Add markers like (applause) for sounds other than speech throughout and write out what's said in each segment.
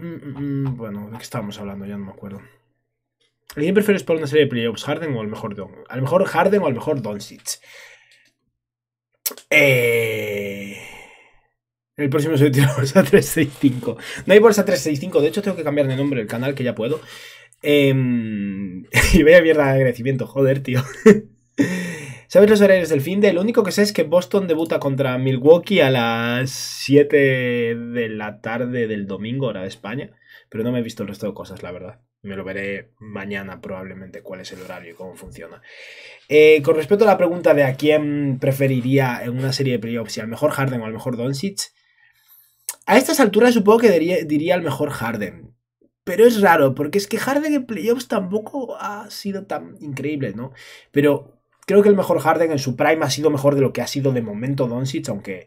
Mm, mm, mm, bueno, ¿de qué estábamos hablando? Ya no me acuerdo. ¿Alguien prefiere prefieres una serie de playoffs? ¿Harden o el mejor ¿Al mejor Harden o al mejor Doncic? Eh, el próximo soy la Bolsa 365. No hay Bolsa 365. De hecho, tengo que cambiar de nombre el canal, que ya puedo. Em, (laughs) y vaya mierda de agradecimiento, joder, tío. (laughs) ¿Sabéis los horarios del fin de? Lo único que sé es que Boston debuta contra Milwaukee a las 7 de la tarde del domingo, hora de España. Pero no me he visto el resto de cosas, la verdad. Me lo veré mañana probablemente cuál es el horario y cómo funciona. Eh, con respecto a la pregunta de a quién preferiría en una serie de playoffs, si al mejor Harden o al mejor Doncic, a estas alturas supongo que diría, diría al mejor Harden. Pero es raro, porque es que Harden en playoffs tampoco ha sido tan increíble, ¿no? Pero creo que el mejor Harden en su prime ha sido mejor de lo que ha sido de momento Doncic, aunque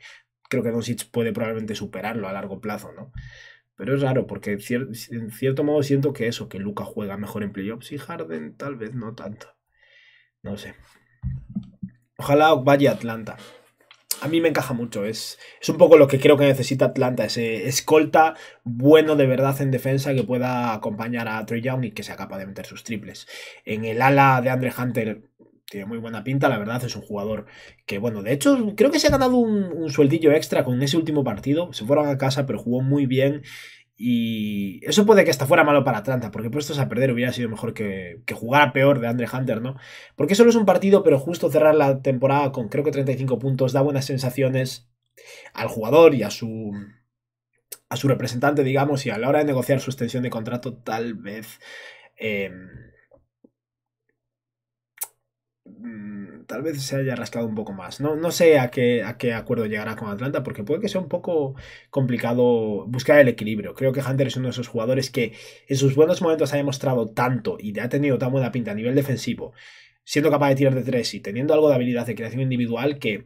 creo que Doncic puede probablemente superarlo a largo plazo, ¿no? Pero es raro, porque en, cierto modo siento que eso, que Luca juega mejor en playoffs y Harden tal vez no tanto. No sé. Ojalá vaya Atlanta. A mí me encaja mucho, es, es un poco lo que creo que necesita Atlanta, ese escolta bueno de verdad en defensa que pueda acompañar a Trey Young y que sea capaz de meter sus triples. En el ala de Andre Hunter tiene muy buena pinta, la verdad, es un jugador que, bueno, de hecho, creo que se ha ganado un, sueldillo extra con ese último partido. Se fueron a casa, pero jugó muy bien. Y eso puede que hasta fuera malo para Atlanta, porque puestos a perder hubiera sido mejor que, que jugara peor de Andre Hunter, ¿no? Porque solo es un partido, pero justo cerrar la temporada con creo que 35 puntos da buenas sensaciones al jugador y a su a su representante, digamos, y a la hora de negociar su extensión de contrato, tal vez eh, Mm, tal vez se haya rascado un poco más. No, no sé a qué, a qué acuerdo llegará con Atlanta, porque puede que sea un poco complicado buscar el equilibrio. Creo que Hunter es uno de esos jugadores que en sus buenos momentos ha demostrado tanto y ha tenido tan buena pinta a nivel defensivo, siendo capaz de tirar de tres y teniendo algo de habilidad de creación individual que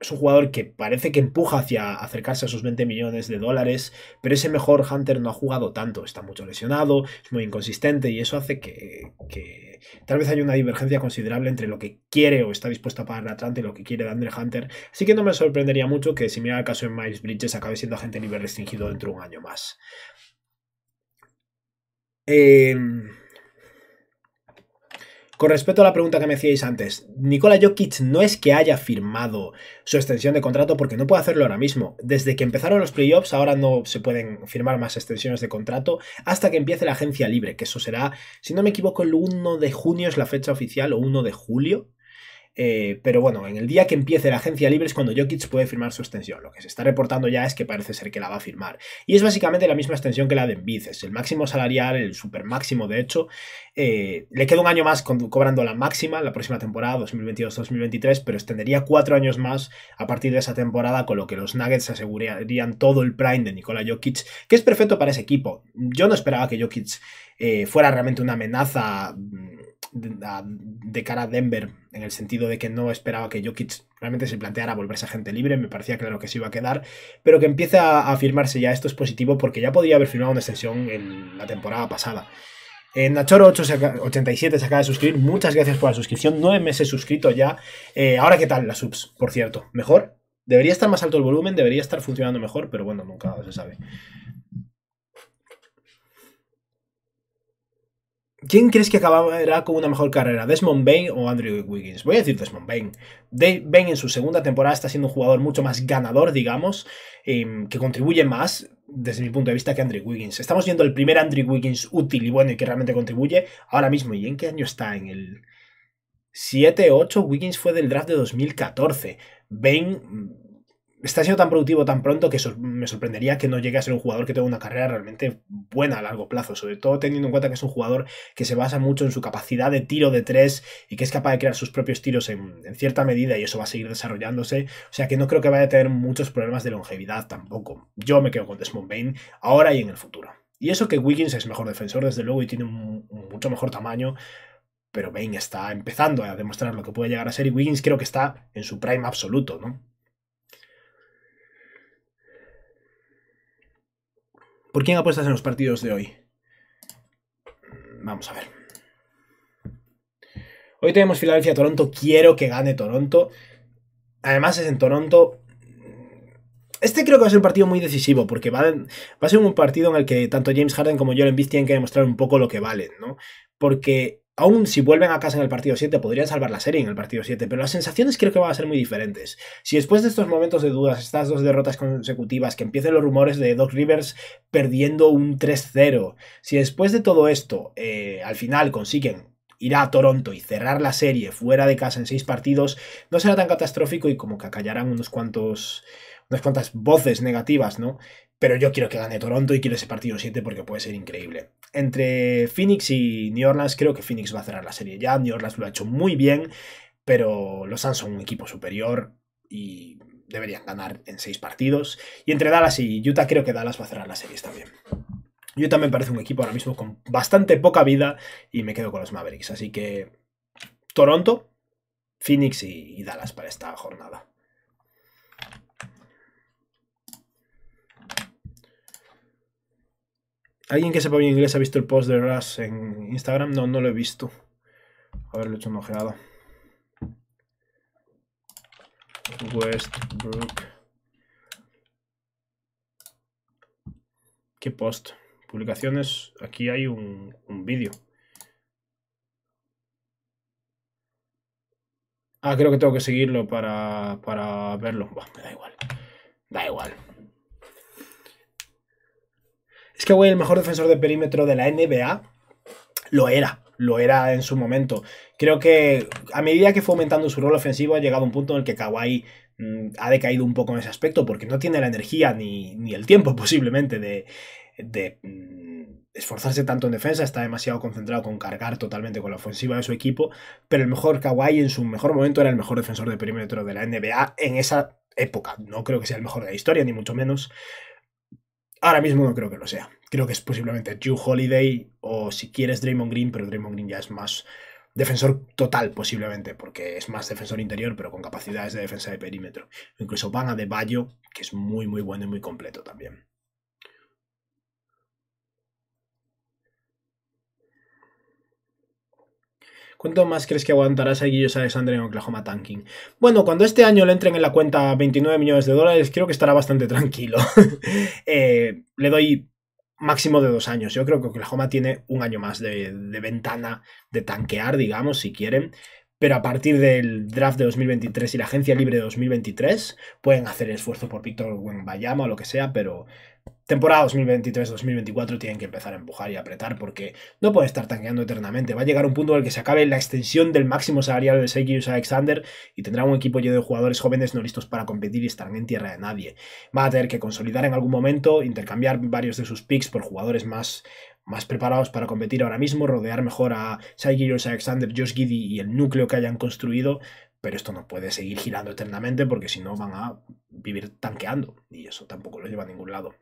es un jugador que parece que empuja hacia acercarse a sus 20 millones de dólares, pero ese mejor Hunter no ha jugado tanto, está mucho lesionado, es muy inconsistente y eso hace que, tal vez haya una divergencia considerable entre lo que quiere o está dispuesto a pagar Atlanta y lo que quiere de Hunter, así que no me sorprendería mucho que si mira el caso en Miles Bridges acabe siendo agente nivel restringido dentro de un año más. Eh, con respecto a la pregunta que me hacíais antes, Nikola Jokic no es que haya firmado su extensión de contrato porque no puede hacerlo ahora mismo. Desde que empezaron los playoffs, ahora no se pueden firmar más extensiones de contrato hasta que empiece la agencia libre, que eso será, si no me equivoco, el 1 de junio es la fecha oficial o 1 de julio. Eh, pero bueno, en el día que empiece la agencia libre es cuando Jokic puede firmar su extensión. Lo que se está reportando ya es que parece ser que la va a firmar. Y es básicamente la misma extensión que la de Embiid. el máximo salarial, el super máximo de hecho. Eh, le queda un año más cobrando la máxima la próxima temporada, 2022-2023, pero extendería cuatro años más a partir de esa temporada, con lo que los Nuggets asegurarían todo el prime de Nikola Jokic, que es perfecto para ese equipo. Yo no esperaba que Jokic eh, fuera realmente una amenaza mm, de cara a Denver, en el sentido de que no esperaba que Jokic realmente se planteara volverse gente libre, me parecía claro que se iba a quedar, pero que empiece a, firmarse ya esto es positivo porque ya podía haber firmado una extensión en la temporada pasada. En eh, Nachoro87 se acaba de suscribir, muchas gracias por la suscripción, nueve meses suscrito ya. Eh, ahora, ¿qué tal las subs, por cierto? ¿Mejor? Debería estar más alto el volumen, debería estar funcionando mejor, pero bueno, nunca se sabe. ¿Quién crees que acabará con una mejor carrera? ¿Desmond Bain o Andrew Wiggins? Voy a decir Desmond Bain. Bain en su segunda temporada está siendo un jugador mucho más ganador, digamos, em, que contribuye más, desde mi punto de vista, que Andrew Wiggins. Estamos viendo el primer Andrew Wiggins útil y bueno y que realmente contribuye ahora mismo. ¿Y en qué año está? En el 7-8, Wiggins fue del draft de 2014. Bain está siendo tan productivo tan pronto que me sorprendería que no llegue a ser un jugador que tenga una carrera realmente buena a largo plazo, sobre todo teniendo en cuenta que es un jugador que se basa mucho en su capacidad de tiro de tres y que es capaz de crear sus propios tiros en, cierta medida y eso va a seguir desarrollándose, o sea que no creo que vaya a tener muchos problemas de longevidad tampoco. Yo me quedo con Desmond Bain ahora y en el futuro. Y eso que Wiggins es mejor defensor, desde luego, y tiene un, mucho mejor tamaño, pero Bain está empezando a demostrar lo que puede llegar a ser y Wiggins creo que está en su prime absoluto, ¿no? ¿Por quién apuestas en los partidos de hoy? Vamos a ver. Hoy tenemos Filadelfia-Toronto. Quiero que gane Toronto. Además es en Toronto. Este creo que va a ser un partido muy decisivo porque va, a ser un partido en el que tanto James Harden como Joel Embiid tienen que demostrar un poco lo que valen, ¿no? Porque aún si vuelven a casa en el partido 7, podrían salvar la serie en el partido 7, pero las sensaciones creo que van a ser muy diferentes. Si después de estos momentos de dudas, estas dos derrotas consecutivas, que empiecen los rumores de Doc Rivers perdiendo un 3-0, si después de todo esto, eh, al final consiguen ir a Toronto y cerrar la serie fuera de casa en seis partidos, no será tan catastrófico y como que acallarán unos cuantos, unas cuantas voces negativas, ¿no? Pero yo quiero que gane Toronto y quiero ese partido 7 porque puede ser increíble entre Phoenix y New Orleans, creo que Phoenix va a cerrar la serie ya. New Orleans lo ha hecho muy bien, pero los Suns son un equipo superior y deberían ganar en seis partidos. Y entre Dallas y Utah, creo que Dallas va a cerrar la serie también. Utah me parece un equipo ahora mismo con bastante poca vida y me quedo con los Mavericks. Así que Toronto, Phoenix y Dallas para esta jornada. Alguien que sepa bien inglés ha visto el post de Rush en Instagram. No, no lo he visto. A ver, le he hecho una ojeada. Westbrook. ¿Qué post? Publicaciones. Aquí hay un, vídeo. Ah, creo que tengo que seguirlo para, verlo. me da igual. Da igual. Es que, el mejor defensor de perímetro de la NBA lo era, lo era en su momento. Creo que a medida que fue aumentando su rol ofensivo ha llegado a un punto en el que Kawhi mm, ha decaído un poco en ese aspecto porque no tiene la energía ni, el tiempo (laughs) posiblemente de, mm, esforzarse tanto en defensa, está demasiado concentrado con cargar totalmente con la ofensiva de su equipo, pero el mejor Kawhi en su mejor momento era el mejor defensor de perímetro de la NBA en esa época. No creo que sea el mejor de la historia, ni mucho menos, Ahora mismo no creo que lo sea. Creo que es posiblemente Drew Holiday o si quieres Draymond Green, pero Draymond Green ya es más defensor total posiblemente, porque es más defensor interior, pero con capacidades de defensa de perímetro. Incluso van a De Bayo, que es muy muy bueno y muy completo también. ¿Cuánto más crees que aguantará Saiguillos Alexander en Oklahoma Tanking? Bueno, cuando este año le entren en la cuenta 29 millones de dólares, creo que estará bastante tranquilo. (laughs) Eh, le doy máximo de dos años. Yo creo que Oklahoma tiene un año más de, ventana de tanquear, digamos, si quieren pero a partir del draft de 2023 y la agencia libre de 2023 pueden hacer esfuerzo por Víctor Wenbayama o lo que sea, pero temporada 2023-2024 tienen que empezar a empujar y apretar porque no puede estar tanqueando eternamente. Va a llegar un punto en el que se acabe la extensión del máximo salarial de Sekius Alexander y tendrá un equipo lleno de jugadores jóvenes no listos para competir y estarán en tierra de nadie. Va a tener que consolidar en algún momento, intercambiar varios de sus picks por jugadores más, más preparados para competir ahora mismo, rodear mejor a Sekius Alexander, Josh Giddy y el núcleo que hayan construido. Pero esto no puede seguir girando eternamente porque si no van a vivir tanqueando y eso tampoco lo lleva a ningún lado.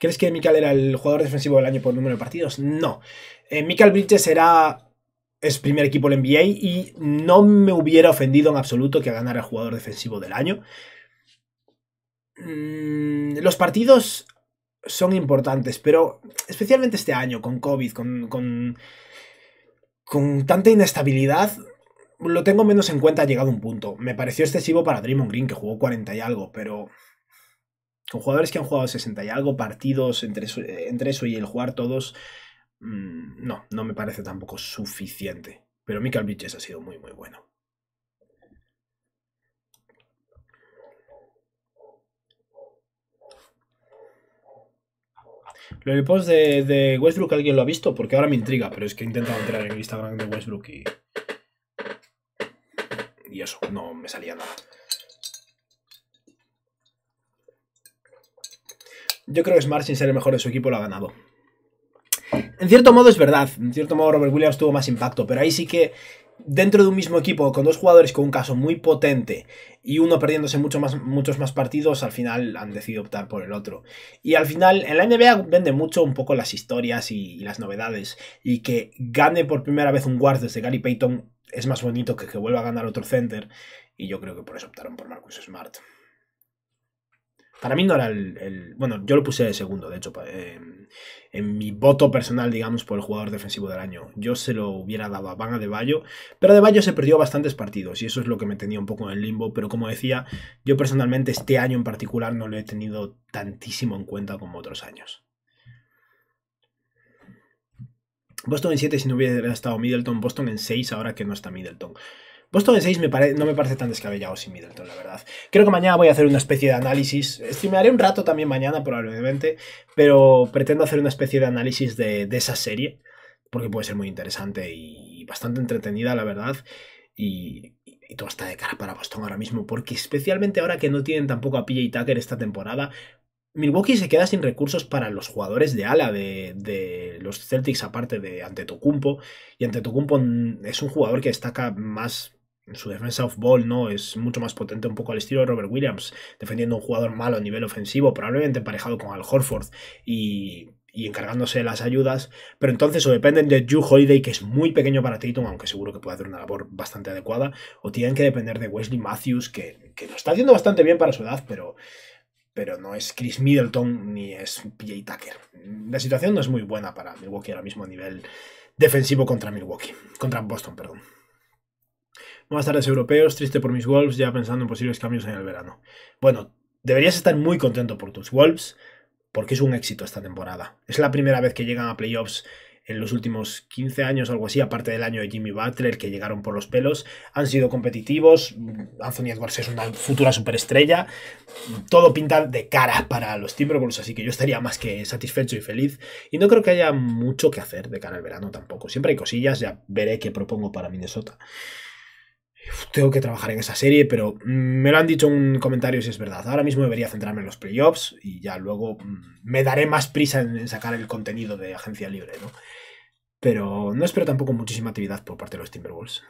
¿Crees que Mikael era el jugador defensivo del año por número de partidos? No. Eh, Bridges era. Es primer equipo del NBA y no me hubiera ofendido en absoluto que ganara el jugador defensivo del año. Mm, los partidos son importantes, pero especialmente este año, con COVID, con, con, con tanta inestabilidad, lo tengo menos en cuenta ha llegado un punto. Me pareció excesivo para Draymond Green, que jugó 40 y algo, pero con jugadores que han jugado 60 y algo partidos entre eso, entre eso y el jugar todos, mm, no, no me parece tampoco suficiente. Pero Michael Bridges ha sido muy, muy bueno. Lo post de, de, Westbrook, ¿alguien lo ha visto? Porque ahora me intriga, pero es que he intentado entrar en el Instagram de Westbrook y. Y eso, no me salía nada. yo creo que Smart, sin ser el mejor de su equipo, lo ha ganado. En cierto modo es verdad, en cierto modo Robert Williams tuvo más impacto, pero ahí sí que dentro de un mismo equipo, con dos jugadores con un caso muy potente y uno perdiéndose muchos más partidos, al final han decidido optar por el otro. Y al final, en la NBA vende mucho un poco las historias y, y las novedades. Y que gane por primera vez un guard desde Gary Payton es más bonito que que vuelva a ganar otro center. Y yo creo que por eso optaron por Marcus Smart. Para mí no era el, Bueno, yo lo puse de segundo, de hecho, eh, en mi voto personal, digamos, por el jugador defensivo del año. Yo se lo hubiera dado a Van Adebayo, pero Adebayo se perdió bastantes partidos y eso es lo que me tenía un poco en el limbo. Pero como decía, yo personalmente este año en particular no lo he tenido tantísimo en cuenta como otros años. Boston en 7 si no hubiera estado Middleton, Boston en 6 ahora que no está Middleton. Boston 6 me no me parece tan descabellado sin Middleton, la verdad. Creo que mañana voy a hacer una especie de análisis. haré un rato también mañana, probablemente, pero pretendo hacer una especie de análisis de, esa serie, porque puede ser muy interesante y bastante entretenida, la verdad. Y, todo está de cara para Boston ahora mismo, porque especialmente ahora que no tienen tampoco a PJ Tucker esta temporada, Milwaukee se queda sin recursos para los jugadores de ala de, de los Celtics, aparte de Antetokounmpo. Y Antetokounmpo es un jugador que destaca más su defensa off ball no es mucho más potente un poco al estilo de Robert Williams, defendiendo un jugador malo a nivel ofensivo, probablemente emparejado con Al Horford y, y encargándose de las ayudas, pero entonces o dependen de Drew Holiday, que es muy pequeño para Tatum, aunque seguro que puede hacer una labor bastante adecuada, o tienen que depender de Wesley Matthews, que, lo está haciendo bastante bien para su edad, pero pero no es Chris Middleton ni es PJ Tucker. La situación no es muy buena para Milwaukee ahora mismo a nivel defensivo contra Milwaukee, contra Boston, perdón. Buenas tardes europeos, triste por mis Wolves, ya pensando en posibles cambios en el verano. Bueno, deberías estar muy contento por tus Wolves, porque es un éxito esta temporada. Es la primera vez que llegan a playoffs en los últimos 15 años, algo así, aparte del año de Jimmy Butler, que llegaron por los pelos, han sido competitivos, Anthony Edwards es una futura superestrella, todo pinta de cara para los Timberwolves, así que yo estaría más que satisfecho y feliz, y no creo que haya mucho que hacer de cara al verano tampoco, siempre hay cosillas, ya veré qué propongo para Minnesota tengo que trabajar en esa serie, pero me lo han dicho en comentario si es verdad. Ahora mismo debería centrarme en los playoffs y ya luego mm, me daré más prisa en sacar el contenido de agencia libre, ¿no? Pero no espero tampoco muchísima actividad por parte de los Timberwolves.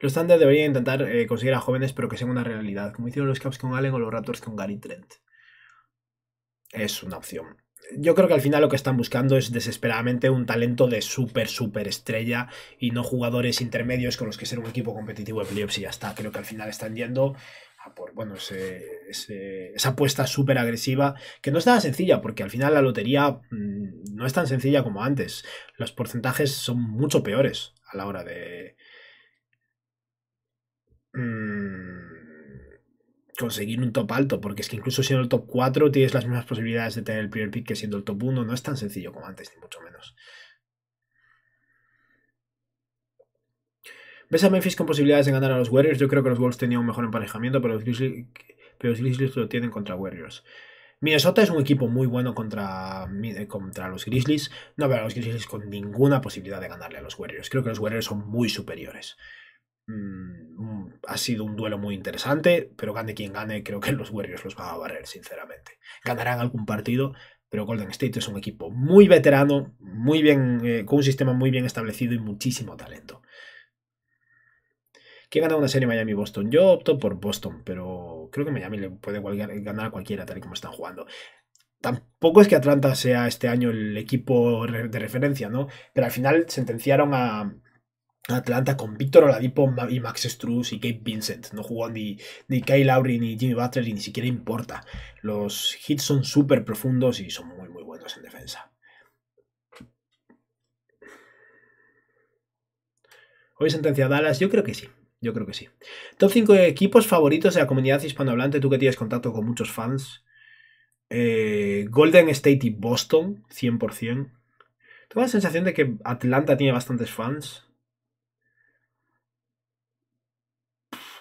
Los Thunder deberían intentar eh, conseguir a jóvenes, pero que sean una realidad, como hicieron los Caps con Allen o los Raptors con Gary Trent. Es una opción yo creo que al final lo que están buscando es desesperadamente un talento de súper, súper estrella y no jugadores intermedios con los que ser un equipo competitivo de playoffs y ya está. Creo que al final están yendo a por, bueno, esa apuesta súper agresiva que no es nada sencilla porque al final la lotería mm, no es tan sencilla como antes. Los porcentajes son mucho peores a la hora de... Mm, conseguir un top alto, porque es que incluso siendo el top 4 tienes las mismas posibilidades de tener el primer pick que siendo el top 1, no es tan sencillo como antes, ni mucho menos. ¿Ves a Memphis con posibilidades de ganar a los Warriors? Yo creo que los Wolves tenían un mejor emparejamiento, pero los Grizzlies, lo tienen contra Warriors. Minnesota es un equipo muy bueno contra, contra los Grizzlies. No veo a los Grizzlies con ninguna posibilidad de ganarle a los Warriors. Creo que los Warriors son muy superiores. Mm, ha sido un duelo muy interesante, pero gane quien gane, creo que (laughs) los Warriors los van a barrer, sinceramente. Ganarán algún partido, pero Golden State es un equipo muy veterano, muy bien, eh, con un sistema muy bien establecido y muchísimo talento. ¿Quién gana una serie Miami-Boston? Yo opto por Boston, pero creo que Miami le puede ganar a cualquiera tal y como están jugando. Tampoco es que Atlanta sea este año el equipo de referencia, ¿no? Pero al final sentenciaron a, Atlanta con Víctor Oladipo y Max Struz y Gabe Vincent. No jugó ni, ni Kyle Lowry ni Jimmy Butler y ni siquiera importa. Los hits son súper profundos y son muy muy buenos en defensa. ¿Hoy sentencia Dallas? Yo creo que sí. Yo creo que sí. Top 5 equipos favoritos de la comunidad hispanohablante. Tú que tienes contacto con muchos fans. Eh, Golden State y Boston, 100%. Tengo la sensación de que Atlanta tiene bastantes fans.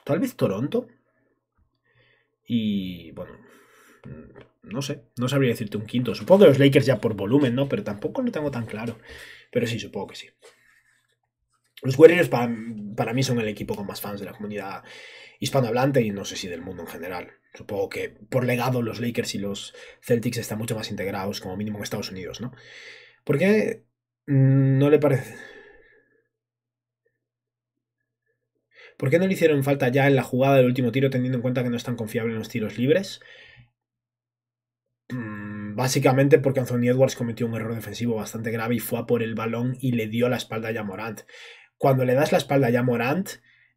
tal vez Toronto. Y bueno, no sé, no sabría decirte un quinto. Supongo que los Lakers ya por volumen, ¿no? Pero tampoco lo tengo tan claro. Pero sí, supongo que sí. Los Warriors para, mí son el equipo con más fans de la comunidad hispanohablante y no sé si del mundo en general. Supongo que por legado los Lakers y los Celtics están mucho más integrados, como mínimo en Estados Unidos, ¿no? Porque mm, no le parece ¿Por qué no le hicieron falta ya en la jugada del último tiro teniendo en cuenta que no es tan confiable en los tiros libres? Mm, básicamente porque Anthony Edwards cometió un error defensivo bastante grave y fue a por el balón y le dio la espalda a Morant. Cuando le das la espalda a Morant,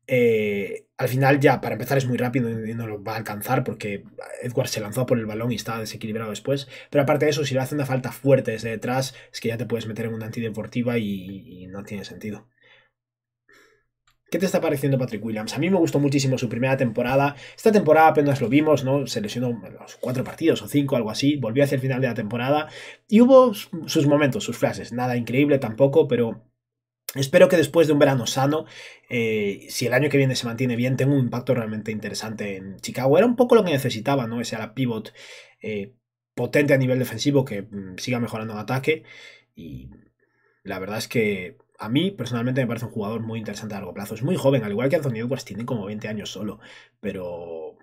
eh, al final ya, para empezar, es muy rápido y no lo va a alcanzar porque Edwards se lanzó por el balón y estaba desequilibrado después. Pero aparte de eso, si le hace una falta fuerte desde detrás, es que ya te puedes meter en una antideportiva y no tiene sentido. ¿Qué te está pareciendo Patrick Williams? A mí me gustó muchísimo su primera temporada. Esta temporada apenas lo vimos, ¿no? Se lesionó los cuatro partidos o cinco, algo así. Volvió hacia el final de la temporada. Y hubo sus momentos, sus frases. Nada increíble tampoco, pero Espero que después de un verano sano, eh, si el año que viene se mantiene bien, tenga un impacto realmente interesante en Chicago. Era un poco lo que necesitaba, ¿no? Ese era pivot eh, potente a nivel defensivo que mm, siga mejorando en ataque. Y la verdad es que a mí personalmente me parece un jugador muy interesante a largo plazo. Es muy joven, al igual que Anthony Edwards tiene como 20 años solo, pero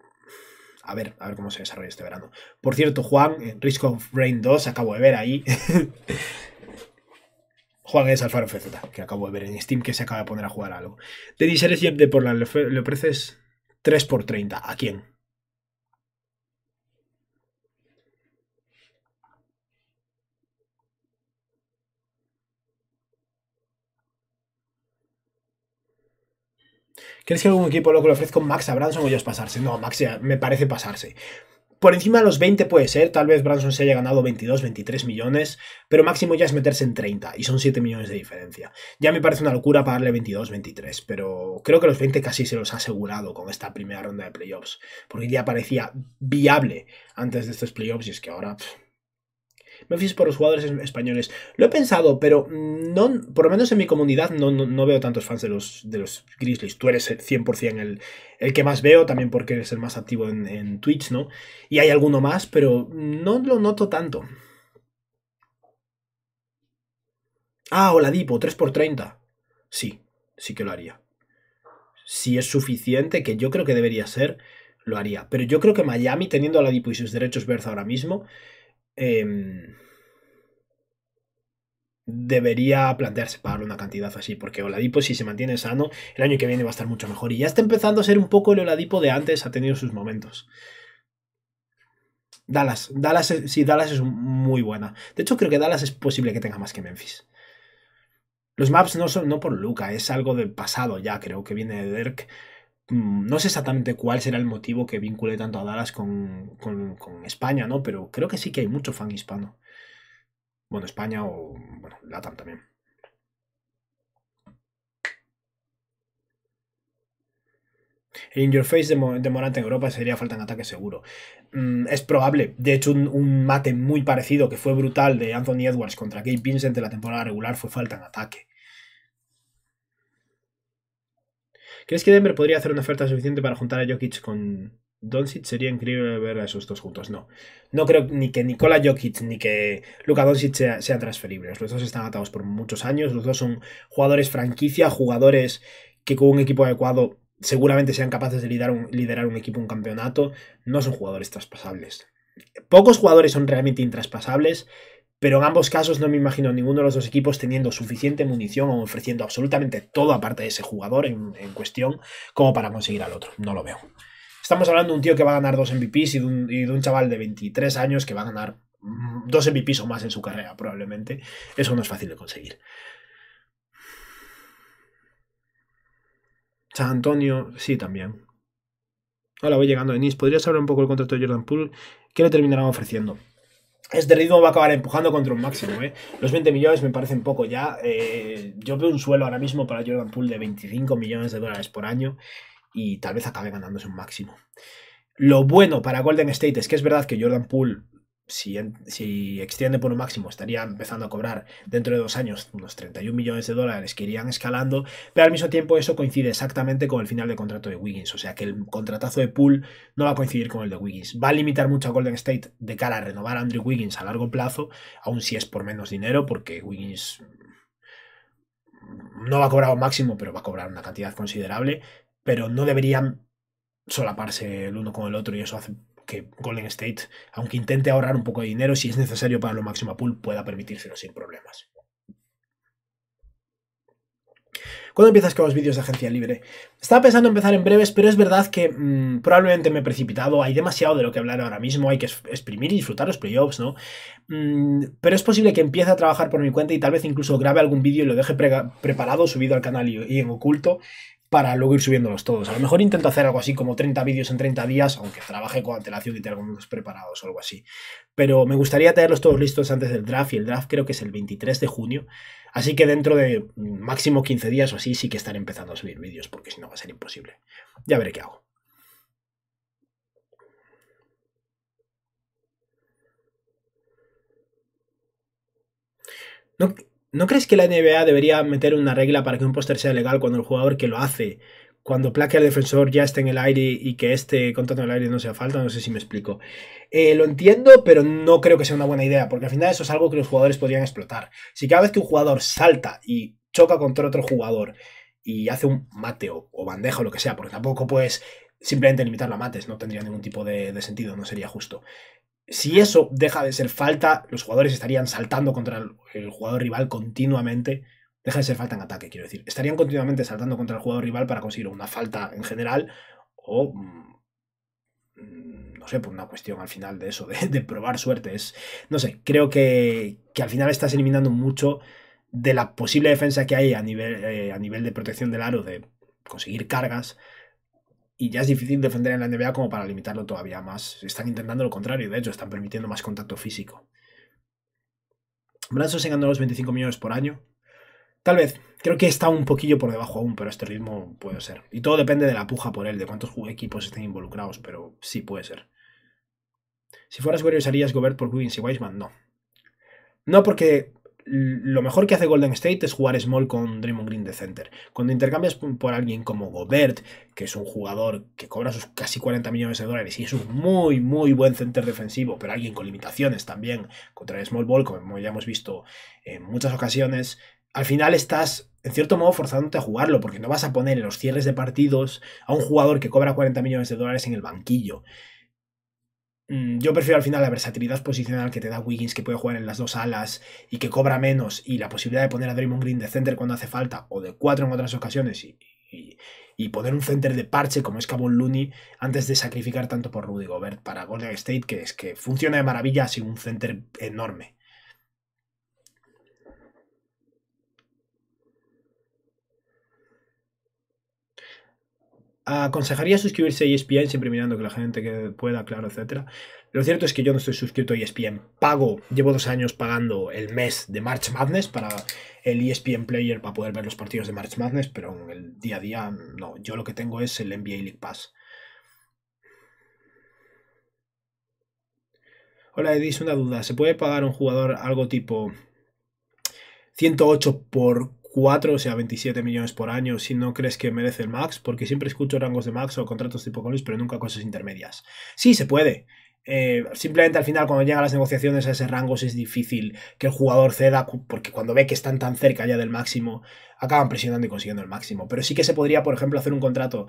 a ver, a ver cómo se desarrolla este verano. Por cierto, Juan, en eh, Risk of Rain 2, acabo de ver ahí. (laughs) Juan es Alfaro FZ, que acabo de ver en Steam que se acaba de poner a jugar algo. Denis Eres de por le ofreces 3 por 30. ¿A quién? ¿Crees que algún equipo que le ofrezco Max a Branson o ya pasarse? No, Max me parece pasarse. Por encima de los 20 puede ser, tal vez Branson se haya ganado 22, 23 millones, pero máximo ya es meterse en 30 y son 7 millones de diferencia. Ya me parece una locura pagarle 22, 23, pero creo que los 20 casi se los ha asegurado con esta primera ronda de playoffs, porque ya parecía viable antes de estos playoffs y es que ahora me por los jugadores españoles. Lo he pensado, pero no, por lo menos en mi comunidad no, veo tantos fans de los, de los Grizzlies. Tú eres 100% el, el que más veo, también porque eres el más activo en, en Twitch, ¿no? Y hay alguno más, pero no lo noto tanto. Ah, Oladipo, 3x30. Sí, sí que lo haría. Si es suficiente, que yo creo que debería ser, lo haría. Pero yo creo que Miami, teniendo a Oladipo y sus derechos verdes ahora mismo, Em, debería plantearse pagar una cantidad así, porque Oladipo si se mantiene sano, el año que viene va a estar mucho mejor y ya está empezando a ser un poco el Oladipo de antes, ha tenido sus momentos. Dallas, Dallas, sí, Dallas es muy buena. De hecho, creo que Dallas es posible que tenga más que Memphis. Los maps no son no por Luca, es algo del pasado ya, creo que viene de Dirk. Mm, no sé exactamente cuál será el motivo que vincule tanto a Dallas con, España, ¿no? Pero creo que sí que hay mucho fan hispano. Bueno, España o, bueno, Latam también. In Your Face de, Morante en Europa sería falta en ataque seguro. Mm, es probable. De hecho, un, mate muy parecido que fue brutal de Anthony Edwards contra Gabe Vincent de la temporada regular fue falta en ataque. ¿Crees que Denver podría hacer una oferta suficiente para juntar a Jokic con Doncic? Sería increíble ver a esos dos juntos. No, no creo ni que Nikola Jokic ni que Luka Doncic sean transferibles. Los dos están atados por muchos años. Los dos son jugadores franquicia, jugadores que con un equipo adecuado seguramente sean capaces de liderar un, liderar un equipo, un campeonato. No son jugadores traspasables. Pocos jugadores son realmente intraspasables pero en ambos casos no me imagino ninguno de los dos equipos teniendo suficiente munición o ofreciendo absolutamente todo aparte de ese jugador en, cuestión como para conseguir al otro. No lo veo. Estamos hablando de un tío que va a ganar dos MVPs y de, un, chaval de 23 años que va a ganar mm, dos MVPs o más en su carrera, probablemente. Eso no es fácil de conseguir. San Antonio, sí, también. Hola, voy llegando, Enis. ¿Podrías hablar un poco del contrato de Jordan Poole? ¿Qué le terminarán ofreciendo? este ritmo va a acabar empujando contra un máximo. ¿eh? Los 20 millones me parecen poco ya. Eh, yo veo un suelo ahora mismo para Jordan Poole de 25 millones de dólares por año y tal vez acabe ganándose un máximo. Lo bueno para Golden State es que es verdad que Jordan Poole si, extiende por un máximo, estaría empezando a cobrar dentro de dos años unos 31 millones de dólares que irían escalando, pero al mismo tiempo eso coincide exactamente con el final de contrato de Wiggins, o sea que el contratazo de pool no va a coincidir con el de Wiggins. Va a limitar mucho a Golden State de cara a renovar a Andrew Wiggins a largo plazo, aun si es por menos dinero, porque Wiggins no va a cobrar un máximo, pero va a cobrar una cantidad considerable, pero no deberían solaparse el uno con el otro y eso hace que Golden State, aunque intente ahorrar un poco de dinero, si es necesario para lo máximo pool, pueda permitírselo sin problemas. ¿Cuándo empiezas con los vídeos de agencia libre? Estaba pensando empezar en breves, pero es verdad que mm, probablemente me he precipitado. Hay demasiado de lo que hablar ahora mismo. Hay que exprimir y disfrutar los playoffs, ¿no? Mm, pero es posible que empiece a trabajar por mi cuenta y tal vez incluso grabe algún vídeo y lo deje preparado, subido al canal y en oculto para luego ir subiéndolos todos. A lo mejor intento hacer algo así como 30 vídeos en 30 días, aunque trabaje con antelación y tenga algunos preparados o algo así. Pero me gustaría tenerlos todos listos antes del draft y el draft creo que es el 23 de junio. Así que dentro de máximo 15 días o así sí que estaré empezando a subir vídeos porque si no va a ser imposible. Ya veré qué hago. No, ¿No crees que la NBA debería meter una regla para que un póster sea legal cuando el jugador que lo hace, cuando plaque al defensor ya esté en el aire y que este contacto en el aire no sea falta? No sé si me explico. Eh, lo entiendo, pero no creo que sea una buena idea, porque al final eso es algo que los jugadores podrían explotar. Si cada vez que un jugador salta y choca contra otro jugador y hace un mate o, bandeja o lo que sea, porque tampoco puedes simplemente limitarlo a mates, no tendría ningún tipo de sentido, no sería justo. Si eso deja de ser falta, los jugadores estarían saltando contra el, jugador rival continuamente. Deja de ser falta en ataque, quiero decir. Estarían continuamente saltando contra el jugador rival para conseguir una falta en general o mm, no sé, por una cuestión al final de eso, de, probar suerte. no sé, creo que, que, al final estás eliminando mucho de la posible defensa que hay a nivel, eh, a nivel de protección del aro, de conseguir cargas, y ya es difícil defender en la NBA como para limitarlo todavía más. Están intentando lo contrario, de hecho, están permitiendo más contacto físico. brazos se ganó los 25 millones por año. Tal vez, creo que está un poquillo por debajo aún, pero este ritmo puede ser. Y todo depende de la puja por él, de cuántos equipos estén involucrados, pero sí puede ser. Si fueras Warriors, ¿harías Gobert por Wiggins y Weisman? No. No, porque lo mejor que hace Golden State es jugar small con Draymond Green de center. Cuando intercambias por alguien como Gobert, que es un jugador que cobra sus casi 40 millones de dólares y es un muy, muy buen center defensivo, pero alguien con limitaciones también contra el small ball, como ya hemos visto en muchas ocasiones, al final estás en cierto modo forzándote a jugarlo, porque no vas a poner en los cierres de partidos a un jugador que cobra 40 millones de dólares en el banquillo. Mm, yo prefiero al final la versatilidad posicional que te da Wiggins, que puede jugar en las dos alas y que cobra menos, y la posibilidad de poner a Draymond Green de center cuando hace falta, o de cuatro en otras ocasiones, y, poner un center de parche como es Cabo Looney, antes de sacrificar tanto por Rudy Gobert para Golden State, que es que funciona de maravilla sin un center enorme. aconsejaría suscribirse a ESPN, siempre mirando que la gente que pueda, claro, etcétera. Lo cierto es que yo no estoy suscrito a ESPN. Pago, llevo dos años pagando el mes de March Madness para el ESPN Player para poder ver los partidos de March Madness, pero en el día a día no. Yo lo que tengo es el NBA League Pass. Hola Edis, una duda. ¿Se puede pagar un jugador algo tipo 108 por 4, o sea, 27 millones por año, si no crees que merece el max, porque siempre escucho rangos de max o contratos tipo colis, pero nunca cosas intermedias. Sí, se puede. Eh, simplemente al final, cuando llegan las negociaciones a ese rango, es difícil que el jugador ceda, porque cuando ve que están tan cerca ya del máximo, acaban presionando y consiguiendo el máximo. Pero sí que se podría, por ejemplo, hacer un contrato.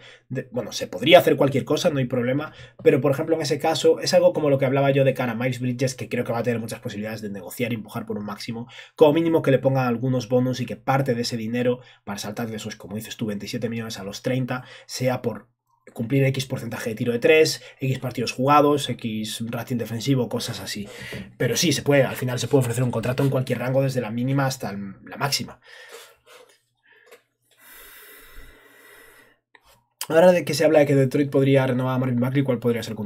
bueno, se podría hacer cualquier cosa, no hay problema. Pero, por ejemplo, en ese caso, es algo como lo que hablaba yo de cara a Miles Bridges, que creo que va a tener muchas posibilidades de negociar y empujar por un máximo. Como mínimo que le pongan algunos bonos y que parte de ese dinero, para saltar de esos, como dices tú, 27 millones a los 30, sea por cumplir X porcentaje de tiro de 3, X partidos jugados, X rating defensivo, cosas así. Pero sí, se puede, al final se puede ofrecer un contrato en cualquier rango, desde la mínima hasta la máxima. Ahora de que se habla de que Detroit podría renovar a Marvin Bagley, ¿cuál podría ser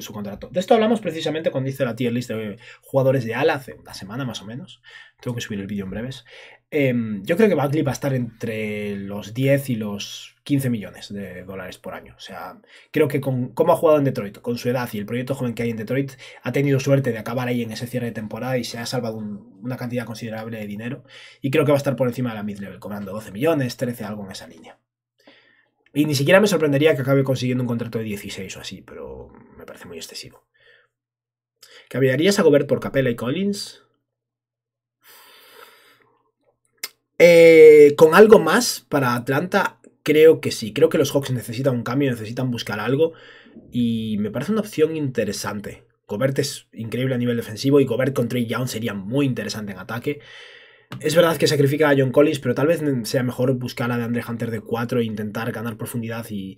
su contrato? De esto hablamos precisamente cuando dice la tier list de jugadores de ala hace una semana más o menos. Tengo que subir el vídeo en breves. Em, yo creo que Buckley va a estar entre los 10 y los 15 millones de dólares por año. O sea, creo que con cómo ha jugado en Detroit, con su edad y el proyecto joven que hay en Detroit, ha tenido suerte de acabar ahí en ese cierre de temporada y se ha salvado una cantidad considerable de dinero. Y creo que va a estar por encima de la mid-level, cobrando 12 millones, 13, algo en esa línea. Y ni siquiera me sorprendería que acabe consiguiendo un contrato de 16 o así, pero me parece muy excesivo. ¿Cambiarías a Gobert por Capella y Collins? Eh, ¿Con algo más para Atlanta? Creo que sí. Creo que los Hawks necesitan un cambio, necesitan buscar algo. Y me parece una opción interesante. Gobert es increíble a nivel defensivo y Gobert con Trey Young sería muy interesante en ataque. Es verdad que sacrifica a John Collins, pero tal vez sea mejor buscar a Andre Hunter de 4 e intentar ganar profundidad y,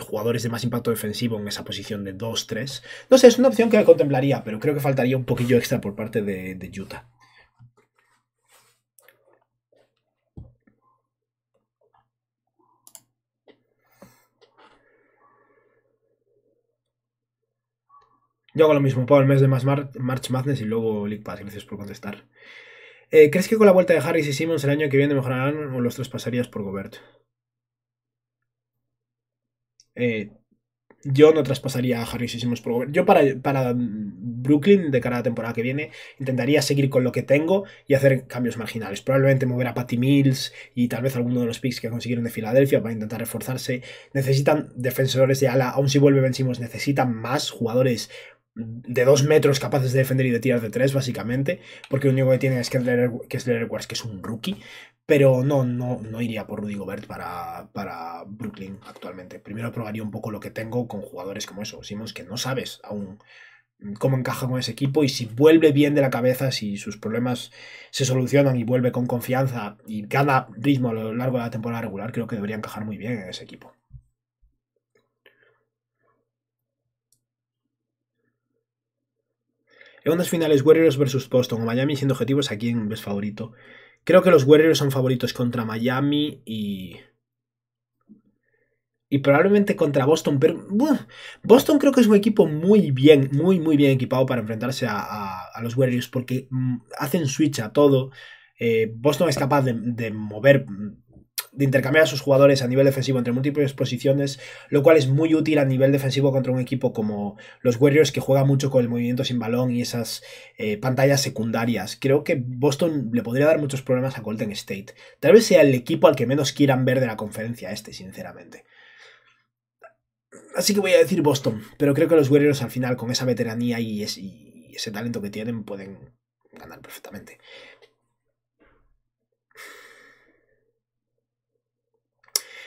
jugadores de más impacto defensivo en esa posición de 2-3. No sé, es una opción que contemplaría, pero creo que faltaría un poquillo extra por parte de, de Utah. Yo hago lo mismo, pago el mes de March Madness y luego League Pass. Gracias por contestar. Eh, ¿Crees que con la vuelta de Harris y Simmons el año que viene mejorarán o los traspasarías por Gobert? Eh, yo no traspasaría a Harris y Simmons por Gobert. Yo para, Brooklyn, de cara a la temporada que viene, intentaría seguir con lo que tengo y hacer cambios marginales. Probablemente mover a Patty Mills y tal vez alguno de los picks que consiguieron de Filadelfia para intentar reforzarse. Necesitan defensores de ala, aun si vuelve Ben Simmons, necesitan más jugadores de dos metros capaces de defender y de tirar de tres, básicamente, porque lo único que tiene es que es Edwards, que es un rookie, pero no, no, no iría por Rudy Gobert para, para Brooklyn actualmente. Primero probaría un poco lo que tengo con jugadores como eso, Simons, que no sabes aún cómo encaja con ese equipo y si vuelve bien de la cabeza, si sus problemas se solucionan y vuelve con confianza y gana ritmo a lo largo de la temporada regular, creo que debería encajar muy bien en ese equipo. En finales Warriors versus Boston o Miami, siendo objetivos, ¿a quién ves favorito? Creo que los Warriors son favoritos contra Miami y... Y probablemente contra Boston, pero Boston creo que es un equipo muy bien, muy, muy bien equipado para enfrentarse a, los Warriors porque mm, hacen switch a todo. Eh, Boston es capaz de mover de intercambiar a sus jugadores a nivel defensivo entre múltiples posiciones, lo cual es muy útil a nivel defensivo contra un equipo como los Warriors que juega mucho con el movimiento sin balón y esas eh, pantallas secundarias. Creo que Boston le podría dar muchos problemas a Golden State. Tal vez sea el equipo al que menos quieran ver de la conferencia este, sinceramente. Así que voy a decir Boston, pero creo que los Warriors al final con esa veteranía y ese talento que tienen pueden ganar perfectamente.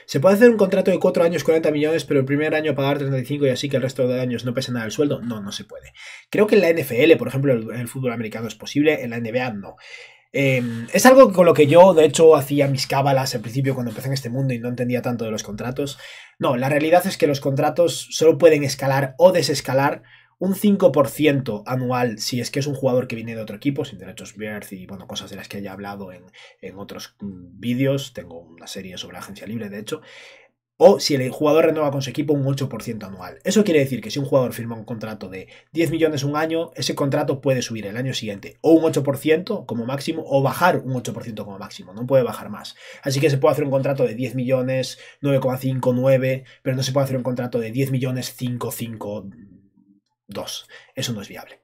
Se puede hacer un contrato de 4 años, 40 millones, pero el primer año pagar 35 y así que el resto de años no pesa nada el sueldo. No, no se puede. Creo que en la NFL, por ejemplo, el, fútbol americano es posible, en la NBA no. Em, es algo con lo que yo, de hecho, hacía mis cábalas al principio cuando empecé en este mundo y no entendía tanto de los contratos. No, la realidad es que los contratos solo pueden escalar o desescalar un 5% anual si es que es un jugador que viene de otro equipo, sin derechos birth y bueno, cosas de las que haya hablado en, otros mm, vídeos. Tengo una serie sobre la agencia libre, de hecho. O si el jugador renueva con su equipo un 8% anual. Eso quiere decir que si un jugador firma un contrato de 10 millones un año, ese contrato puede subir el año siguiente o un 8% como máximo o bajar un 8% como máximo. No puede bajar más. Así que se puede hacer un contrato de 10 millones, 959 pero no se puede hacer un contrato de 10 millones, 5, dos. Eso no es viable.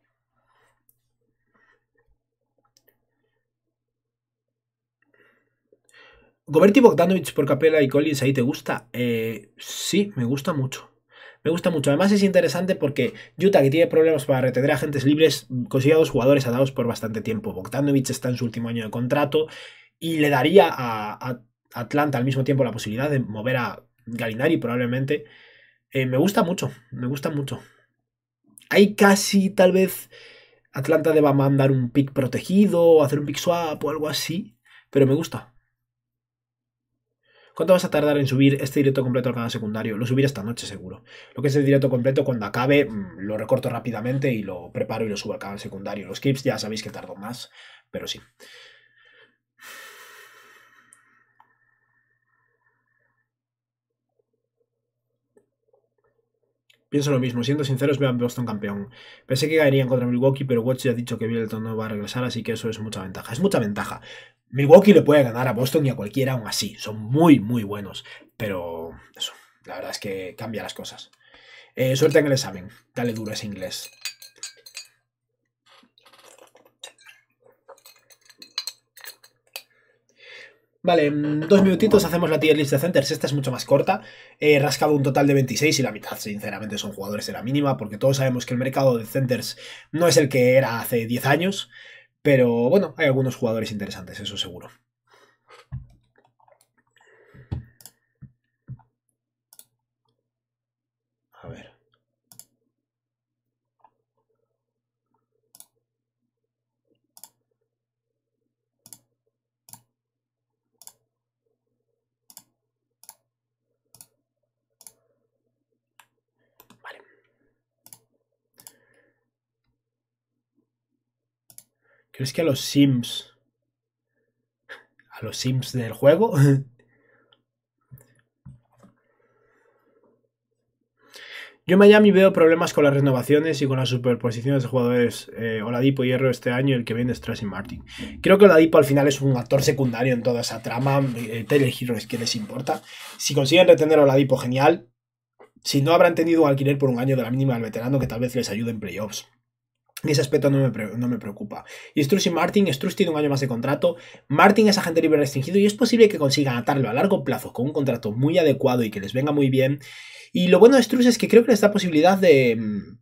Goberti Bogdanovich por Capella y Collins, ¿ahí te gusta? Eh, sí, me gusta mucho. Me gusta mucho. Además es interesante porque Utah, que tiene problemas para retener agentes libres, consigue a dos jugadores atados por bastante tiempo. Bogdanovich está en su último año de contrato y le daría a, Atlanta al mismo tiempo la posibilidad de mover a Galinari probablemente. Eh, me gusta mucho, me gusta mucho hay casi tal vez Atlanta deba mandar un pick protegido o hacer un pick swap o algo así, pero me gusta. ¿Cuánto vas a tardar en subir este directo completo al canal secundario? Lo subiré esta noche seguro. Lo que es el directo completo, cuando acabe, mm, lo recorto rápidamente y lo preparo y lo subo al canal secundario. Los clips ya sabéis que tardo más, pero sí. Pienso lo mismo, siendo sinceros, veo a Boston campeón. Pensé que ganarían contra Milwaukee, pero Watch ya ha dicho que Middleton no va a regresar, así que eso es mucha ventaja. Es mucha ventaja. Milwaukee le puede ganar a Boston y a cualquiera aún así. Son muy, muy buenos. Pero eso, la verdad es que cambia las cosas. Eh, suerte en el examen. Dale duro ese inglés. Vale, mm, dos minutitos hacemos la tier list de centers. Esta es mucho más corta. He rascado un total de 26 y la mitad, sinceramente, son jugadores de la mínima, porque todos sabemos que el mercado de centers no es el que era hace 10 años. Pero bueno, hay algunos jugadores interesantes, eso seguro. ¿Crees que a los Sims? ¿A los Sims del juego? (laughs) Yo en Miami veo problemas con las renovaciones y con las superposiciones de jugadores eh, Oladipo y Hierro este año, y el que viene es Tracy Martin. Creo que Oladipo al final es un actor secundario en toda esa trama, eh, Heroes, es que les importa. Si consiguen retener a Oladipo, genial. Si no, habrán tenido un alquiler por un año de la mínima al veterano que tal vez les ayude en playoffs ese aspecto no me, preocupa. Y Struss y Martin, Struss tiene un año más de contrato, Martin es agente libre restringido y es posible que consigan atarlo a largo plazo con un contrato muy adecuado y que les venga muy bien. Y lo bueno de Struss es que creo que les da posibilidad de mm,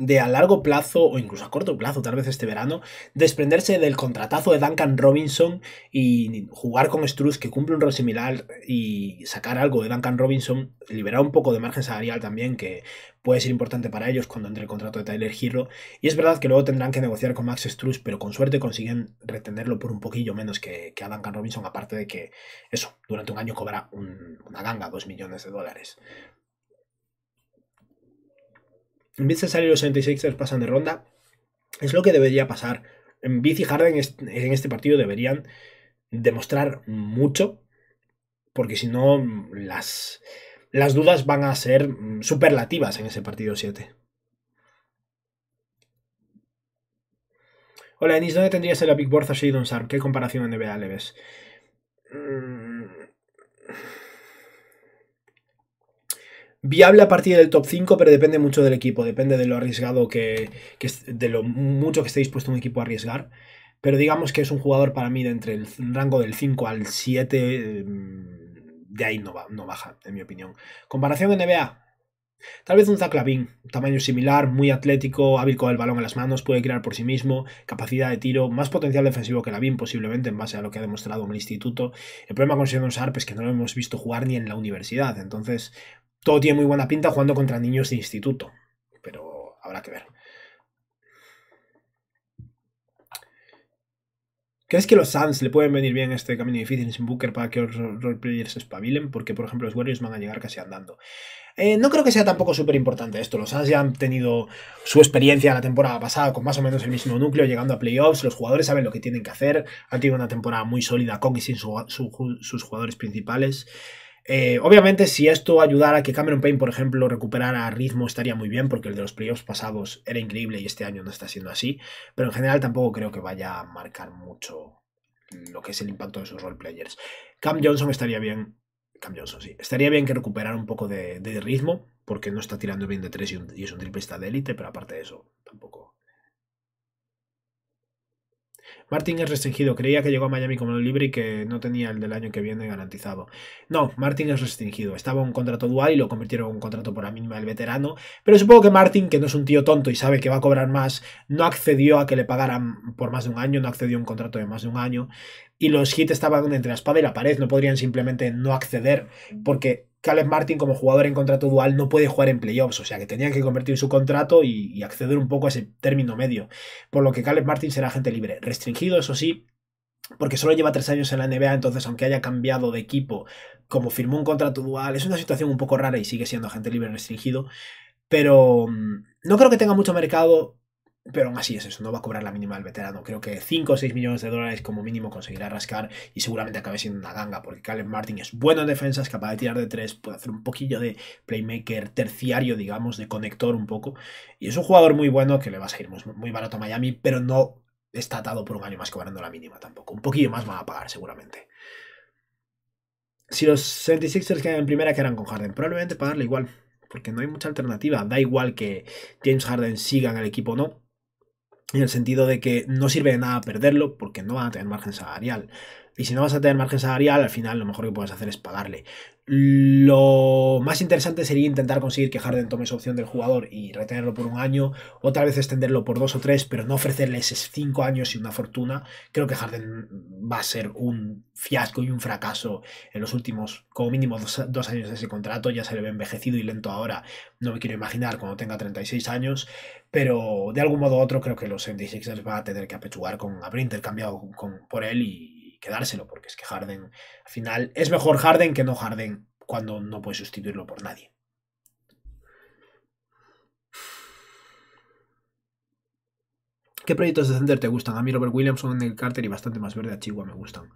de a largo plazo o incluso a corto plazo, tal vez este verano, desprenderse del contratazo de Duncan Robinson y jugar con Struz que cumple un rol similar y sacar algo de Duncan Robinson, liberar un poco de margen salarial también que puede ser importante para ellos cuando entre el contrato de Tyler Hero. Y es verdad que luego tendrán que negociar con Max Struz, pero con suerte consiguen retenerlo por un poquillo menos que, a Duncan Robinson, aparte de que eso, durante un año cobra una ganga, dos millones de dólares. En vez de salir los 76ers pasan de ronda. Es lo que debería pasar. En Biz y Harden en este partido deberían demostrar mucho. Porque si no, las, las dudas van a ser superlativas en ese partido 7. Hola, Enis, ¿dónde tendrías el la Big Board a Shadon Sharp? ¿Qué comparación en NBA le ves? Mm, viable a partir del top 5, pero depende mucho del equipo, depende de lo arriesgado que, de lo mucho que esté dispuesto un equipo a arriesgar. Pero digamos que es un jugador para mí de entre el rango del 5 al 7, mm, de ahí no, no baja, en mi opinión. Comparación NBA. Tal vez un Zaclavín, tamaño similar, muy atlético, hábil con el balón en las manos, puede crear por sí mismo, capacidad de tiro, más potencial defensivo que Lavin, posiblemente en base a lo que ha demostrado en el instituto. El problema con es que no lo hemos visto jugar ni en la universidad, entonces todo tiene muy buena pinta jugando contra niños de instituto, pero habrá que ver. ¿Crees que los Suns le pueden venir bien este camino difícil sin Booker para que los roleplayers se espabilen? Porque, por ejemplo, los Warriors van a llegar casi andando. Eh, no creo que sea tampoco súper importante esto. Los Suns ya han tenido su experiencia la temporada pasada con más o menos el mismo núcleo, llegando a playoffs. Los jugadores saben lo que tienen que hacer. Han tenido una temporada muy sólida con y sin sus jugadores principales. Eh, obviamente, si esto ayudara a que Cameron Payne, por ejemplo, recuperara ritmo, estaría muy bien, porque el de los playoffs pasados era increíble y este año no está siendo así. Pero en general tampoco creo que vaya a marcar mucho lo que es el impacto de sus role players. Cam Johnson estaría bien. Cam sí. Estaría bien que recuperara un poco de, ritmo, porque no está tirando bien de tres y, es un triplista de élite, pero aparte de eso, tampoco Martin es restringido. Creía que llegó a Miami como libre y que no tenía el del año que viene garantizado. No, Martin es restringido. Estaba un contrato dual y lo convirtieron en un contrato por la mínima del veterano. Pero supongo que Martin, que no es un tío tonto y sabe que va a cobrar más, no accedió a que le pagaran por más de un año, no accedió a un contrato de más de un año. Y los hits estaban entre la espada y la pared. No podrían simplemente no acceder porque Caleb Martin como jugador en contrato dual no puede jugar en playoffs, o sea que tenían que convertir su contrato y, y acceder un poco a ese término medio, por lo que Caleb Martin será agente libre, restringido eso sí, porque solo lleva tres años en la NBA, entonces aunque haya cambiado de equipo, como firmó un contrato dual, es una situación un poco rara y sigue siendo agente libre restringido, pero mm, no creo que tenga mucho mercado pero aún así es eso, no va a cobrar la mínima el veterano. Creo que 5 o 6 millones de dólares como mínimo conseguirá rascar y seguramente acabe siendo una ganga, porque Caleb Martin es bueno en defensa, es capaz de tirar de 3, puede hacer un poquillo de playmaker terciario, digamos, de conector un poco. Y es un jugador muy bueno que le va a salir muy, barato a Miami, pero no está atado por un año más cobrando la mínima tampoco. Un poquillo más va a pagar seguramente. Si los 76ers quedan en primera, ¿qué con Harden? Probablemente pagarle igual, porque no hay mucha alternativa. Da igual que James Harden siga en el equipo o no en el sentido de que no sirve de nada perderlo porque no van a tener margen salarial. Y si no vas a tener margen salarial, al final lo mejor que puedes hacer es pagarle. Lo más interesante sería intentar conseguir que Harden tome su opción del jugador y retenerlo por un año, otra vez extenderlo por dos o tres, pero no ofrecerle esos cinco años y una fortuna. Creo que Harden va a ser un fiasco y un fracaso en los últimos, como mínimo, dos, años de ese contrato. Ya se le ve envejecido y lento ahora. No me quiero imaginar cuando tenga 36 años, pero de algún modo o otro creo que los 76ers van a tener que apechugar con haber intercambiado con, por él y quedárselo, porque es que Harden, al final, es mejor Harden que no Harden cuando no puede sustituirlo por nadie. ¿Qué proyectos de center te gustan? A mí Robert Williams, el Carter y bastante más verde a Chihuahua me gustan.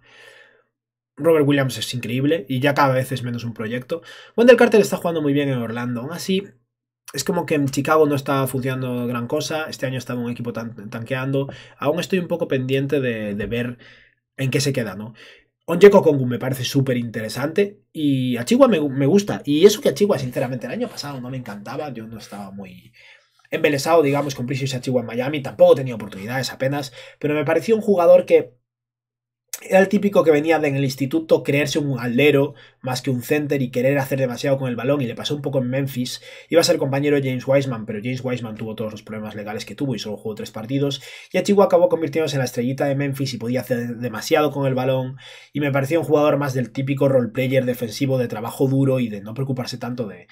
Robert Williams es increíble y ya cada vez es menos un proyecto. Wendell Carter está jugando muy bien en Orlando. Aún así, es como que en Chicago no está funcionando gran cosa. Este año estaba un equipo tanqueando. Aún estoy un poco pendiente de ver en qué se queda, ¿no? Onyeko Kongu me parece súper interesante y Achigua me, gusta. Y eso que Achigua, sinceramente, el año pasado no me encantaba, yo no estaba muy embelesado, digamos, con Precious Achigua en Miami, tampoco tenía oportunidades apenas, pero me pareció un jugador que era el típico que venía de en el instituto creerse un aldero más que un center y querer hacer demasiado con el balón y le pasó un poco en Memphis. Iba a ser compañero James Wiseman, pero James Wiseman tuvo todos los problemas legales que tuvo y solo jugó tres partidos. Y Achigua acabó convirtiéndose en la estrellita de Memphis y podía hacer demasiado con el balón. Y me parecía un jugador más del típico roleplayer defensivo de trabajo duro y de no preocuparse tanto de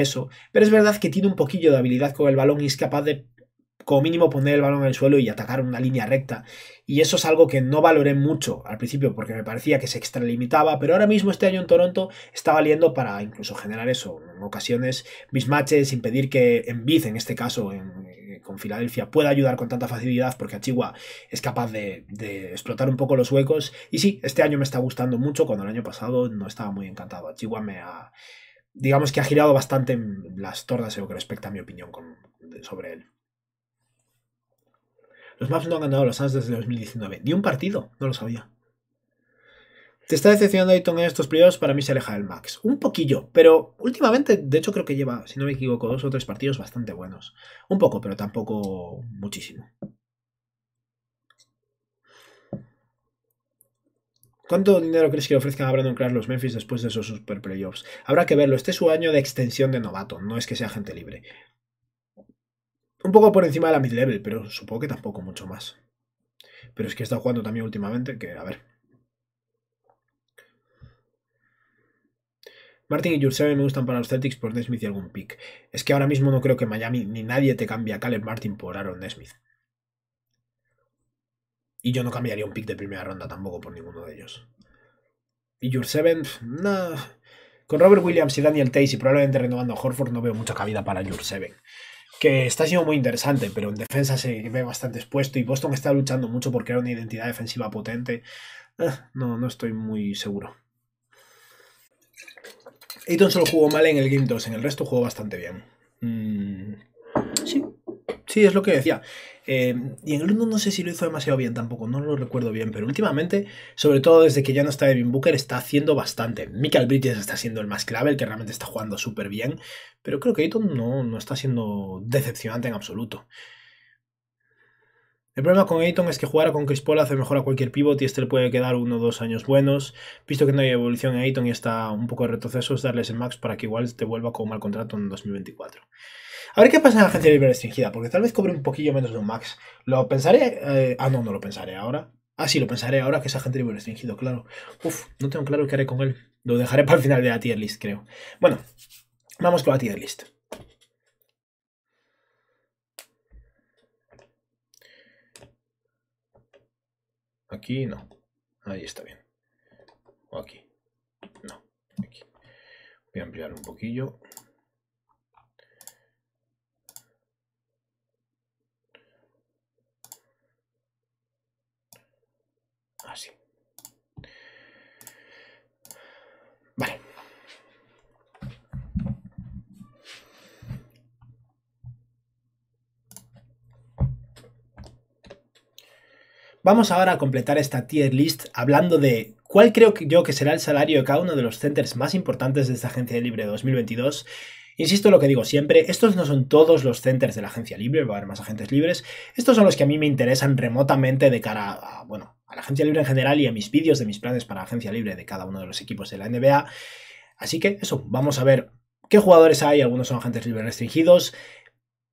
eso. Pero es verdad que tiene un poquillo de habilidad con el balón y es capaz de como mínimo poner el balón en el suelo y atacar una línea recta. Y eso es algo que no valoré mucho al principio porque me parecía que se extralimitaba, pero ahora mismo este año en Toronto está valiendo para incluso generar eso, en ocasiones mismatches, impedir que en Embiid, en este caso eh, con Filadelfia, pueda ayudar con tanta facilidad porque Achigua es capaz de, explotar un poco los huecos. Y sí, este año me está gustando mucho cuando el año pasado no estaba muy encantado. Achigua me ha... Digamos que ha girado bastante en las tordas, lo que respecta a mi opinión sobre él. Los Maps no han ganado a los Suns desde 2019. Ni un partido, no lo sabía. ¿Te está decepcionando Ayton en estos playoffs? Para mí se aleja del max. Un poquillo, pero últimamente, de hecho, creo que lleva, si no me equivoco, dos o tres partidos bastante buenos. Un poco, pero tampoco muchísimo. ¿Cuánto dinero crees que ofrezcan a Brandon Clark los Memphis después de esos super playoffs? Habrá que verlo. Este es su año de extensión de novato, no es que sea gente libre. Un poco por encima de la mid-level, pero supongo que tampoco mucho más. Pero es que he estado jugando también últimamente, que a ver. Martin y Jurseven me gustan para los Celtics por pues Nesmith y algún pick. Es que ahora mismo no creo que Miami ni nadie te cambie a Caleb Martin por Aaron Nesmith. Y yo no cambiaría un pick de primera ronda tampoco por ninguno de ellos. Y Jurseven, no. Con Robert Williams y Daniel Tate y probablemente renovando a Horford no veo mucha cabida para Jurseven que está siendo muy interesante, pero en defensa se ve bastante expuesto y Boston está luchando mucho porque era una identidad defensiva potente. Ah, no, no estoy muy seguro. Ayton solo jugó mal en el Game 2, en el resto jugó bastante bien. Mm. sí, sí, es lo que decía. Eh, y en el 1 no sé si lo hizo demasiado bien tampoco, no lo recuerdo bien, pero últimamente, sobre todo desde que ya no está Devin Booker, está haciendo bastante. Michael Bridges está siendo el más clave, el que realmente está jugando súper bien, pero creo que Ayton no, no está siendo decepcionante en absoluto. El problema con Ayton es que jugar con Chris Paul hace mejor a cualquier pivot y este le puede quedar uno o dos años buenos. Visto que no hay evolución en Ayton y está un poco de retrocesos, darles el max para que igual te vuelva con un mal contrato en 2024. A ver qué pasa en la agencia libre restringida, porque tal vez cobre un poquillo menos de un max. Lo pensaré. Eh, ah, no, no lo pensaré ahora. Ah, sí, lo pensaré ahora que es agente libre restringido, claro. Uf, no tengo claro qué haré con él. Lo dejaré para el final de la tier list, creo. Bueno, vamos con la tier list. Aquí no. Ahí está bien. O aquí. No. Aquí. Voy a ampliar un poquillo. Vale. Vamos ahora a completar esta tier list hablando de cuál creo yo que será el salario de cada uno de los centers más importantes de esta agencia libre 2022. Insisto en lo que digo siempre, estos no son todos los centers de la agencia libre, va a haber más agentes libres, estos son los que a mí me interesan remotamente de cara a, bueno, a la agencia libre en general y a mis vídeos de mis planes para la agencia libre de cada uno de los equipos de la NBA. Así que eso, vamos a ver qué jugadores hay. Algunos son agentes libres restringidos,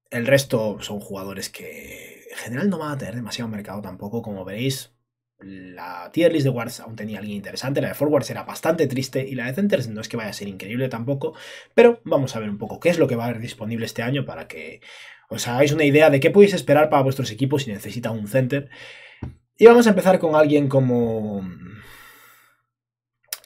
el resto son jugadores que en general no van a tener demasiado mercado tampoco, como veréis. La tier list de Wards aún tenía alguien interesante, la de forwards era bastante triste y la de centers no es que vaya a ser increíble tampoco, pero vamos a ver un poco qué es lo que va a haber disponible este año para que os hagáis una idea de qué podéis esperar para vuestros equipos si necesita un center. Y vamos a empezar con alguien como... Mm,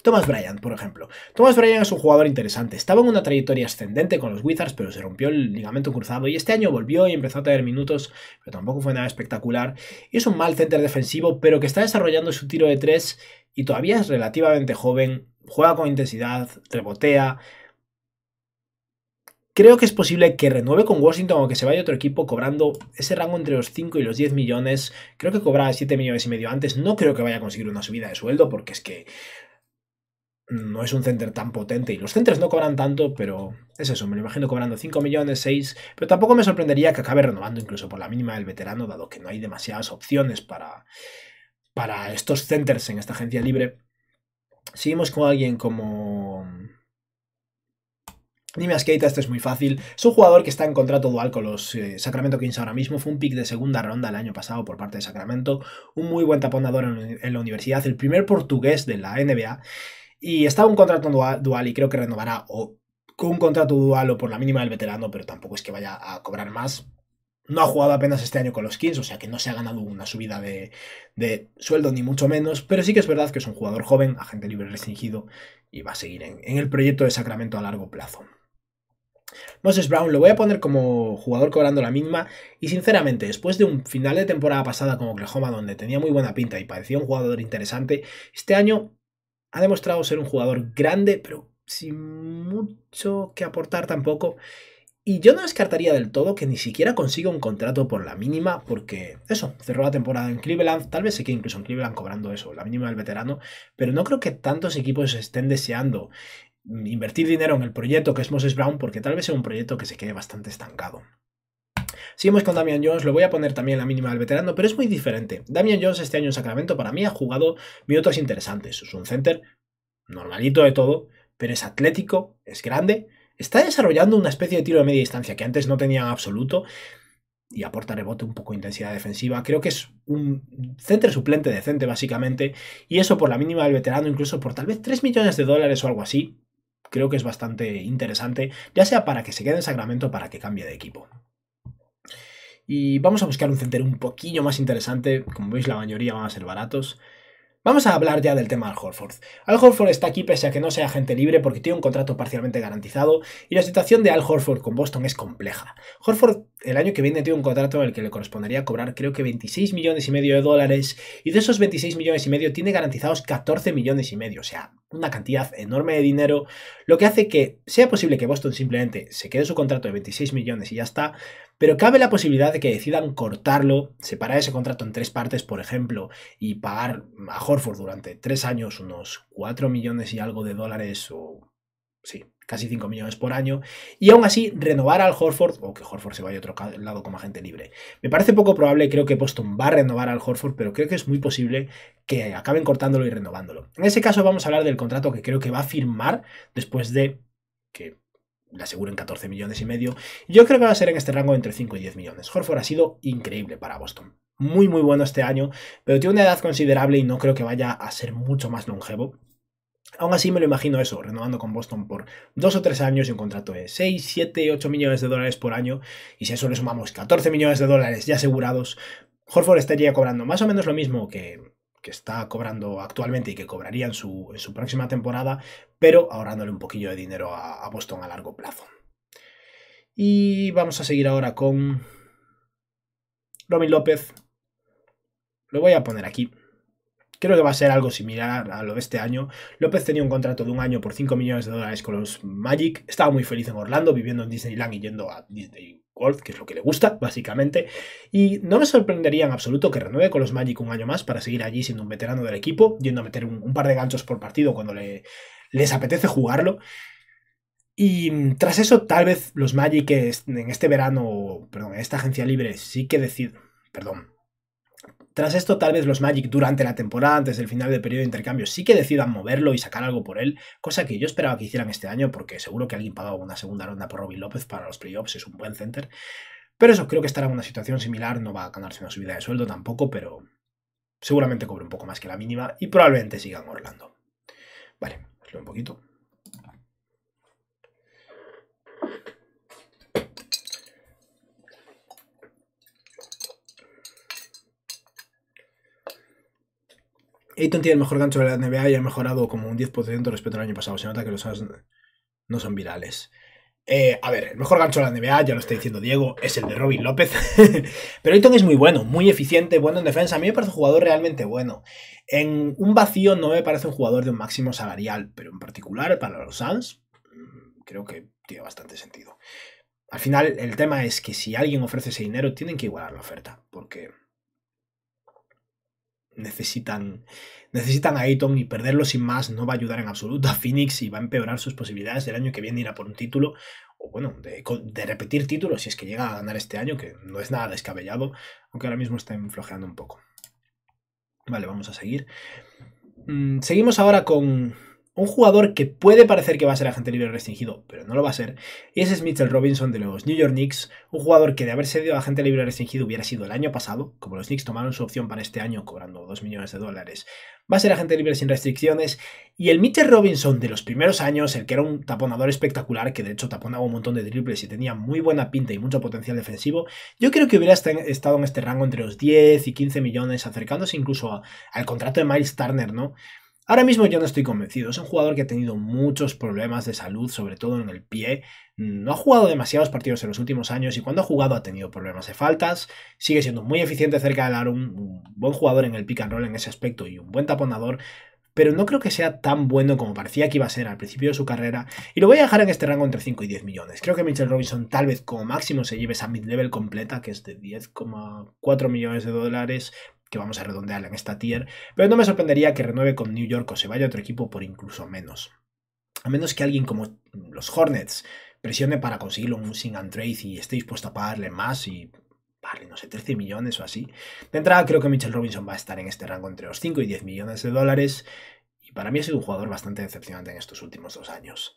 Thomas Bryant, por ejemplo. Thomas Bryant es un jugador interesante. Estaba en una trayectoria ascendente con los Wizards, pero se rompió el ligamento cruzado y este año volvió y empezó a tener minutos, pero tampoco fue nada espectacular. Y es un mal center defensivo, pero que está desarrollando su tiro de tres y todavía es relativamente joven. Juega con intensidad, rebotea, Creo que es posible que renueve con Washington o que se vaya otro equipo cobrando ese rango entre los 5 y los 10 millones. Creo que cobraba 7 millones y medio antes. No creo que vaya a conseguir una subida de sueldo porque es que no es un center tan potente y los centers no cobran tanto, pero es eso, me lo imagino cobrando 5 millones, 6, pero tampoco me sorprendería que acabe renovando incluso por la mínima del veterano, dado que no hay demasiadas opciones para, para estos centers en esta agencia libre. Seguimos con alguien como Nimeas skate este es muy fácil. Es un jugador que está en contrato dual con los eh, Sacramento Kings ahora mismo. Fue un pick de segunda ronda el año pasado por parte de Sacramento. Un muy buen taponador en, la universidad. El primer portugués de la NBA. Y estaba un contrato dual, y creo que renovará o con un contrato dual o por la mínima del veterano, pero tampoco es que vaya a cobrar más. No ha jugado apenas este año con los Kings, o sea que no se ha ganado una subida de, sueldo ni mucho menos, pero sí que es verdad que es un jugador joven, agente libre restringido y va a seguir en el proyecto de Sacramento a largo plazo. Moses Brown lo voy a poner como jugador cobrando la mínima y sinceramente después de un final de temporada pasada como Oklahoma donde tenía muy buena pinta y parecía un jugador interesante, este año ha demostrado ser un jugador grande pero sin mucho que aportar tampoco y yo no descartaría del todo que ni siquiera consiga un contrato por la mínima, porque eso, cerró la temporada en Cleveland, tal vez se quede incluso en Cleveland cobrando eso, la mínima del veterano, pero no creo que tantos equipos estén deseando invertir dinero en el proyecto que es Moses Brown, porque tal vez sea un proyecto que se quede bastante estancado. Seguimos con Damian Jones, lo voy a poner también en la mínima del veterano, pero es muy diferente. Damian Jones este año en Sacramento para mí ha jugado minutos interesantes. Es un center normalito de todo, pero es atlético, es grande, está desarrollando una especie de tiro de media distancia que antes no tenía en absoluto y aporta rebote, un poco intensidad defensiva. Creo que es un center suplente decente, básicamente. Y eso por la mínima del veterano, incluso por tal vez 3 millones de dólares o algo así creo que es bastante interesante, ya sea para que se quede en Sacramento o para que cambie de equipo. Y vamos a buscar un center un poquillo más interesante, como veis la mayoría van a ser baratos. Vamos a hablar ya del tema Al Horford. Al Horford está aquí pese a que no sea agente libre porque tiene un contrato parcialmente garantizado y la situación de Al Horford con Boston es compleja. Horford el año que viene tiene un contrato en el que le correspondería cobrar creo que 26 millones y medio de dólares y de esos 26 millones y medio tiene garantizados 14 millones y medio, o sea, una cantidad enorme de dinero, lo que hace que sea posible que Boston simplemente se quede su contrato de 26 millones y ya está, pero cabe la posibilidad de que decidan cortarlo, separar ese contrato en tres partes, por ejemplo, y pagar a Horford durante tres años unos 4 millones y algo de dólares o... Sí, casi 5 millones por año, y aún así renovar al Horford, o que Horford se vaya otro lado como agente libre. Me parece poco probable, creo que Boston va a renovar al Horford, pero creo que es muy posible que acaben cortándolo y renovándolo. En ese caso vamos a hablar del contrato que creo que va a firmar después de que le aseguren 14 millones y medio. Yo creo que va a ser en este rango entre 5 y 10 millones. Horford ha sido increíble para Boston. Muy, muy bueno este año, pero tiene una edad considerable y no creo que vaya a ser mucho más longevo. Aún así me lo imagino eso, renovando con Boston por dos o tres años y un contrato de 6, 7, 8 millones de dólares por año. Y si a eso le sumamos 14 millones de dólares ya asegurados, Horford estaría cobrando más o menos lo mismo que, está cobrando actualmente y que cobraría en su, próxima temporada, pero ahorrándole un poquillo de dinero a, Boston a largo plazo. Y vamos a seguir ahora con Robin López. Lo voy a poner aquí. Creo que va a ser algo similar a lo de este año. López tenía un contrato de un año por 5 millones de dólares con los Magic. Estaba muy feliz en Orlando, viviendo en Disneyland y yendo a Disney World, que es lo que le gusta, básicamente. Y no me sorprendería en absoluto que renueve con los Magic un año más para seguir allí siendo un veterano del equipo, yendo a meter un, par de ganchos por partido cuando les apetece jugarlo. Y mm, tras eso, tal vez los Magic en este verano, perdón, en esta agencia libre sí que deciden, perdón, tras esto, tal vez los Magic durante la temporada, antes del final del periodo de intercambio, sí que decidan moverlo y sacar algo por él, cosa que yo esperaba que hicieran este año, porque seguro que alguien pagaba una segunda ronda por Robin López para los playoffs, es un buen center. Pero eso, creo que estará en una situación similar, no va a ganarse una subida de sueldo tampoco, pero seguramente cobre un poco más que la mínima y probablemente sigan Orlando. Vale, os un poquito. Ayton tiene el mejor gancho de la NBA y ha mejorado como un 10% respecto al año pasado. Se nota que los Suns no son virales. Eh, a ver, el mejor gancho de la NBA, ya lo está diciendo Diego, es el de Robin López. (laughs) Pero Ayton es muy bueno, muy eficiente, bueno en defensa. A mí me parece un jugador realmente bueno. En un vacío no me parece un jugador de un máximo salarial, pero en particular para los Suns mm, creo que tiene bastante sentido. Al final, el tema es que si alguien ofrece ese dinero, tienen que igualar la oferta, porque necesitan, necesitan a Aiton y perderlo sin más no va a ayudar en absoluto a Phoenix y va a empeorar sus posibilidades del año que viene ir a por un título o bueno, de, repetir títulos si es que llega a ganar este año, que no es nada descabellado, aunque ahora mismo está enflojeando un poco. Vale, vamos a seguir. Mm, seguimos ahora con un jugador que puede parecer que va a ser agente libre restringido, pero no lo va a ser, y ese es Mitchell Robinson de los New York Knicks, un jugador que de haber sido agente libre restringido hubiera sido el año pasado, como los Knicks tomaron su opción para este año cobrando 2 millones de dólares, va a ser agente libre sin restricciones, y el Mitchell Robinson de los primeros años, el que era un taponador espectacular, que de hecho taponaba un montón de triples y tenía muy buena pinta y mucho potencial defensivo, yo creo que hubiera estado en este rango entre los 10 y 15 millones, acercándose incluso al contrato de Miles Turner, ¿no? Ahora mismo yo no estoy convencido. Es un jugador que ha tenido muchos problemas de salud, sobre todo en el pie. No ha jugado demasiados partidos en los últimos años y cuando ha jugado ha tenido problemas de faltas. Sigue siendo muy eficiente cerca del aro, un, buen jugador en el pick and roll en ese aspecto y un buen taponador. Pero no creo que sea tan bueno como parecía que iba a ser al principio de su carrera. Y lo voy a dejar en este rango entre 5 y 10 millones. Creo que Mitchell Robinson tal vez como máximo se lleve esa mid-level completa, que es de 10,4 millones de dólares que vamos a redondear en esta tier, pero no me sorprendería que renueve con New York o se vaya a otro equipo por incluso menos. A menos que alguien como los Hornets presione para conseguirlo un Sing and trade y esté dispuesto a pagarle más y no sé, 13 millones o así. De entrada creo que Mitchell Robinson va a estar en este rango entre los 5 y 10 millones de dólares y para mí ha sido un jugador bastante decepcionante en estos últimos dos años.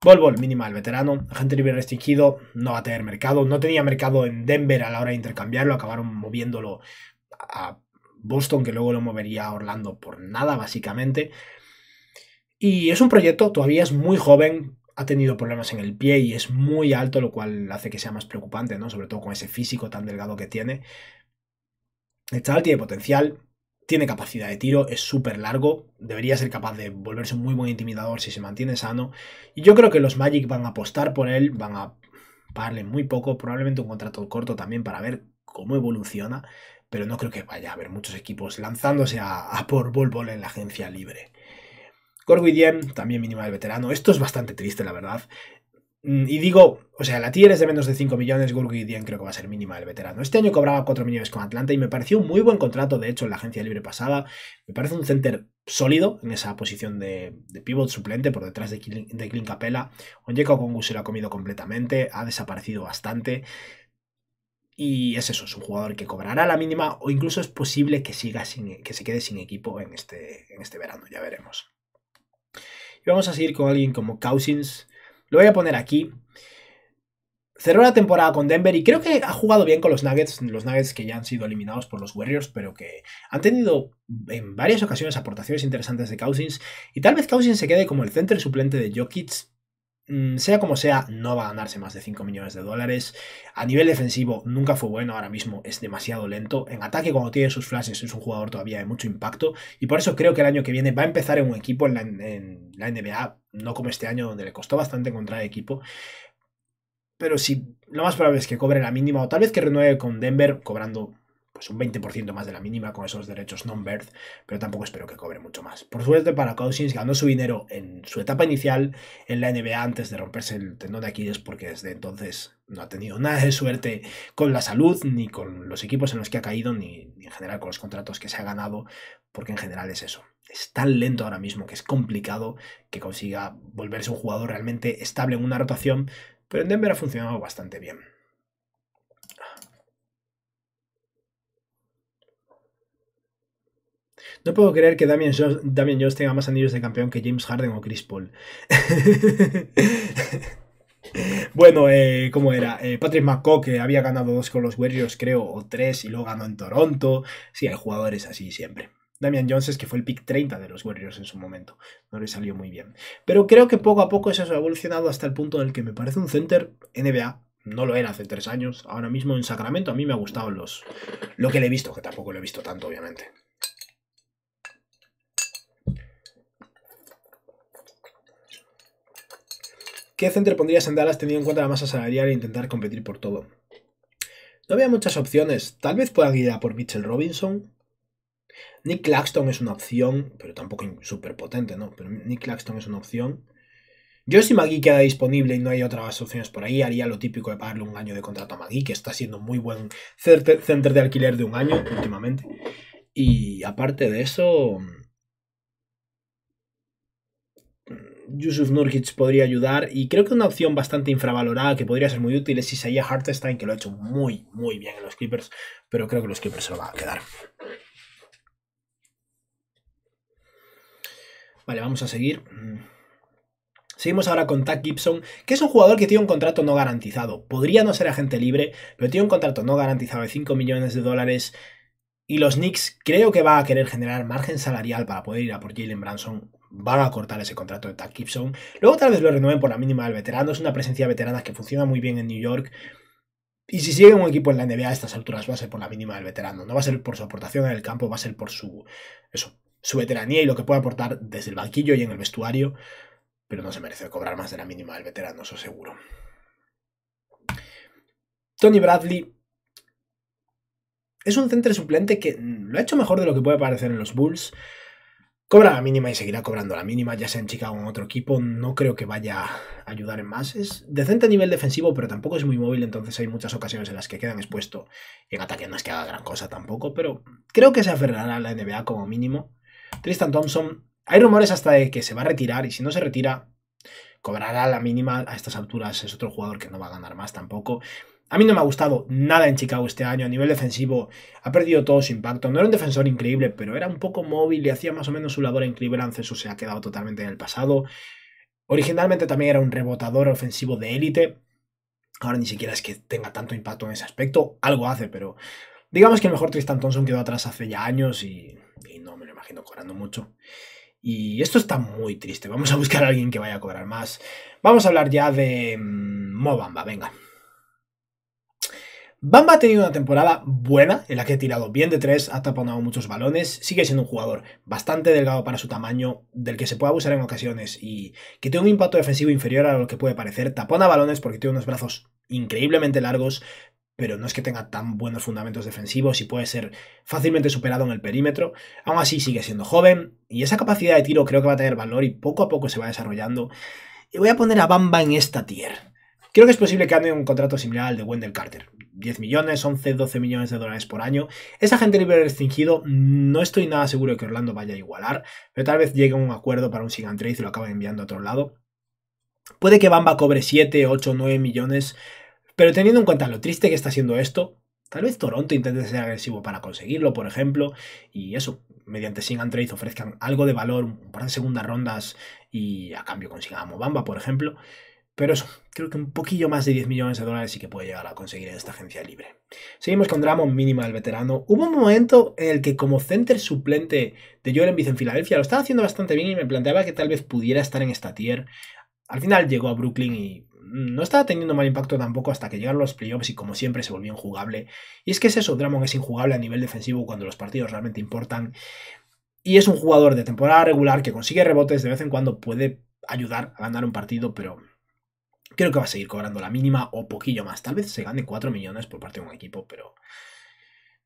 Volvol, minimal, veterano, agente libre restringido, no va a tener mercado, no tenía mercado en Denver a la hora de intercambiarlo, acabaron moviéndolo a Boston, que luego lo movería a Orlando por nada, básicamente. Y es un proyecto, todavía es muy joven, ha tenido problemas en el pie y es muy alto, lo cual hace que sea más preocupante, ¿no? Sobre todo con ese físico tan delgado que tiene. El chaval tiene potencial, tiene capacidad de tiro, es súper largo, debería ser capaz de volverse un muy buen intimidador si se mantiene sano. Y yo creo que los Magic van a apostar por él, van a pagarle muy poco, probablemente un contrato corto también para ver cómo evoluciona, pero no creo que vaya a haber muchos equipos lanzándose a, por por vol en la agencia libre. Diem, también mínima del veterano. Esto es bastante triste, la verdad. Mm, y digo, o sea, la tier es de menos de 5 millones, Gurguidien creo que va a ser mínima del veterano. Este año cobraba 4 millones con Atlanta y me pareció un muy buen contrato, de hecho, en la agencia libre pasada. Me parece un center sólido en esa posición de, pivot suplente por detrás de, de Clint Capella. Onyeka se lo ha comido completamente, ha desaparecido bastante. Y es eso, es un jugador que cobrará la mínima o incluso es posible que, siga sin, que se quede sin equipo en este, en este verano, ya veremos. Y vamos a seguir con alguien como Cousins. Lo voy a poner aquí. Cerró la temporada con Denver y creo que ha jugado bien con los Nuggets, los Nuggets que ya han sido eliminados por los Warriors, pero que han tenido en varias ocasiones aportaciones interesantes de Cousins y tal vez Cousins se quede como el centro suplente de Jokic Mm, sea como sea, no va a ganarse más de 5 millones de dólares. A nivel defensivo nunca fue bueno, ahora mismo es demasiado lento. En ataque cuando tiene sus flashes es un jugador todavía de mucho impacto y por eso creo que el año que viene va a empezar en un equipo en la, NBA, no como este año donde le costó bastante encontrar equipo. Pero si lo más probable es que cobre la mínima o tal vez que renueve con Denver cobrando es pues un 20% más de la mínima con esos derechos non-birth, pero tampoco espero que cobre mucho más. Por suerte para Cousins ganó su dinero en su etapa inicial en la NBA antes de romperse el tendón de Aquiles porque desde entonces no ha tenido nada de suerte con la salud, ni con los equipos en los que ha caído, ni en general con los contratos que se ha ganado, porque en general es eso. Es tan lento ahora mismo que es complicado que consiga volverse un jugador realmente estable en una rotación, pero en Denver ha funcionado bastante bien. No puedo creer que Damian Jones, tenga más anillos de campeón que James Harden o Chris Paul. (laughs) Bueno, eh, ¿cómo era? Eh, Patrick McCaw, que había ganado dos con los Warriors, creo, o tres, y luego ganó en Toronto. Sí, hay jugadores así siempre. Damian Jones, es que fue el pick 30 de los Warriors en su momento. No le salió muy bien. Pero creo que poco a poco eso ha evolucionado hasta el punto en el que me parece un center NBA. No lo era hace tres años. Ahora mismo en Sacramento a mí me ha gustado los, lo que le he visto, que tampoco lo he visto tanto, obviamente. ¿Qué centro pondrías en Dallas teniendo en cuenta la masa salarial e intentar competir por todo? No había muchas opciones. Tal vez pueda guiar a por Mitchell Robinson. Nick Claxton es una opción, pero tampoco súper potente, ¿no? Pero Nick Claxton es una opción. Yo si Magui queda disponible y no hay otras opciones por ahí, haría lo típico de pagarle un año de contrato a Magui, que está siendo muy buen center de alquiler de un año últimamente. Y aparte de eso, Yusuf Nurkic podría ayudar y creo que una opción bastante infravalorada que podría ser muy útil es Isaiah Hartenstein, que lo ha hecho muy, muy bien en los Clippers, pero creo que los Clippers se lo van a quedar. Vale, vamos a seguir. Seguimos ahora con Tack Gibson, que es un jugador que tiene un contrato no garantizado. Podría no ser agente libre, pero tiene un contrato no garantizado de 5 millones de dólares. Y los Knicks creo que va a querer generar margen salarial para poder ir a por Jalen Branson van a cortar ese contrato de Tad Gibson. Luego tal vez lo renueven por la mínima del veterano. Es una presencia veterana que funciona muy bien en New York. Y si sigue un equipo en la NBA a estas alturas va a ser por la mínima del veterano. No va a ser por su aportación en el campo, va a ser por su, eso, su veteranía y lo que puede aportar desde el banquillo y en el vestuario. Pero no se merece cobrar más de la mínima del veterano, eso seguro. Tony Bradley es un centro suplente que lo ha hecho mejor de lo que puede parecer en los Bulls. Cobra la mínima y seguirá cobrando la mínima, ya sea en Chicago o en otro equipo, no creo que vaya a ayudar en más. Es decente a nivel defensivo, pero tampoco es muy móvil, entonces hay muchas ocasiones en las que quedan expuesto. Y en ataque no es que haga gran cosa tampoco, pero creo que se aferrará a la NBA como mínimo. Tristan Thompson, hay rumores hasta de que se va a retirar, y si no se retira, cobrará la mínima a estas alturas. Es otro jugador que no va a ganar más tampoco. A mí no me ha gustado nada en Chicago este año. A nivel defensivo ha perdido todo su impacto. No era un defensor increíble, pero era un poco móvil y hacía más o menos su labor en Cleveland. Eso se ha quedado totalmente en el pasado. Originalmente también era un rebotador ofensivo de élite. Ahora ni siquiera es que tenga tanto impacto en ese aspecto. Algo hace, pero digamos que el mejor Tristan Thompson quedó atrás hace ya años y, y no me lo imagino cobrando mucho. Y esto está muy triste. Vamos a buscar a alguien que vaya a cobrar más. Vamos a hablar ya de mm, Mobamba, venga. Bamba ha tenido una temporada buena en la que ha tirado bien de tres, ha taponado muchos balones, sigue siendo un jugador bastante delgado para su tamaño, del que se puede abusar en ocasiones y que tiene un impacto defensivo inferior a lo que puede parecer. Tapona balones porque tiene unos brazos increíblemente largos, pero no es que tenga tan buenos fundamentos defensivos y puede ser fácilmente superado en el perímetro. Aún así sigue siendo joven y esa capacidad de tiro creo que va a tener valor y poco a poco se va desarrollando. Y voy a poner a Bamba en esta tier. Creo que es posible que ande un contrato similar al de Wendell Carter. 10 millones, 11, 12 millones de dólares por año. Esa gente libre restringido, no estoy nada seguro de que Orlando vaya a igualar, pero tal vez llegue a un acuerdo para un sign and trade y lo acaben enviando a otro lado. Puede que Bamba cobre 7, 8, 9 millones, pero teniendo en cuenta lo triste que está siendo esto, tal vez Toronto intente ser agresivo para conseguirlo, por ejemplo, y eso, mediante Sing and Trade ofrezcan algo de valor, un par de segundas rondas y a cambio consigamos Bamba, por ejemplo. Pero eso, creo que un poquillo más de 10 millones de dólares sí que puede llegar a conseguir en esta agencia libre. Seguimos con Dramon Mínima, el veterano. Hubo un momento en el que como center suplente de Joel Embiid en Filadelfia lo estaba haciendo bastante bien y me planteaba que tal vez pudiera estar en esta tier. Al final llegó a Brooklyn y mm, no estaba teniendo mal impacto tampoco hasta que llegaron los playoffs y como siempre se volvió injugable. Y es que es eso, Dramon es injugable a nivel defensivo cuando los partidos realmente importan. Y es un jugador de temporada regular que consigue rebotes, de vez en cuando puede ayudar a ganar un partido, pero Creo que va a seguir cobrando la mínima o poquillo más. Tal vez se gane 4 millones por parte de un equipo, pero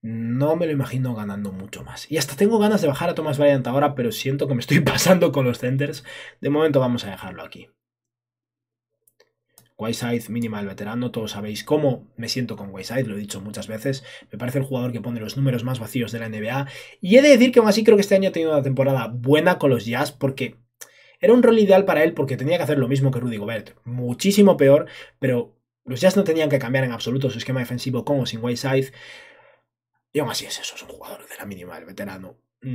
no me lo imagino ganando mucho más. Y hasta tengo ganas de bajar a Thomas Bryant ahora, pero siento que me estoy (laughs) pasando con los centers. De momento vamos a dejarlo aquí. Whiteside, mínima el veterano, todos sabéis cómo me siento con Wayside, lo he dicho muchas veces, me parece el jugador que pone los números más vacíos de la NBA y he de decir que aún así creo que este año ha tenido una temporada buena con los Jazz porque era un rol ideal para él porque tenía que hacer lo mismo que Rudy Gobert, muchísimo peor, pero los Jazz no tenían que cambiar en absoluto su esquema defensivo con o sin Whiteside. Y aún así es eso, es un jugador de la mínima, el veterano. Tapón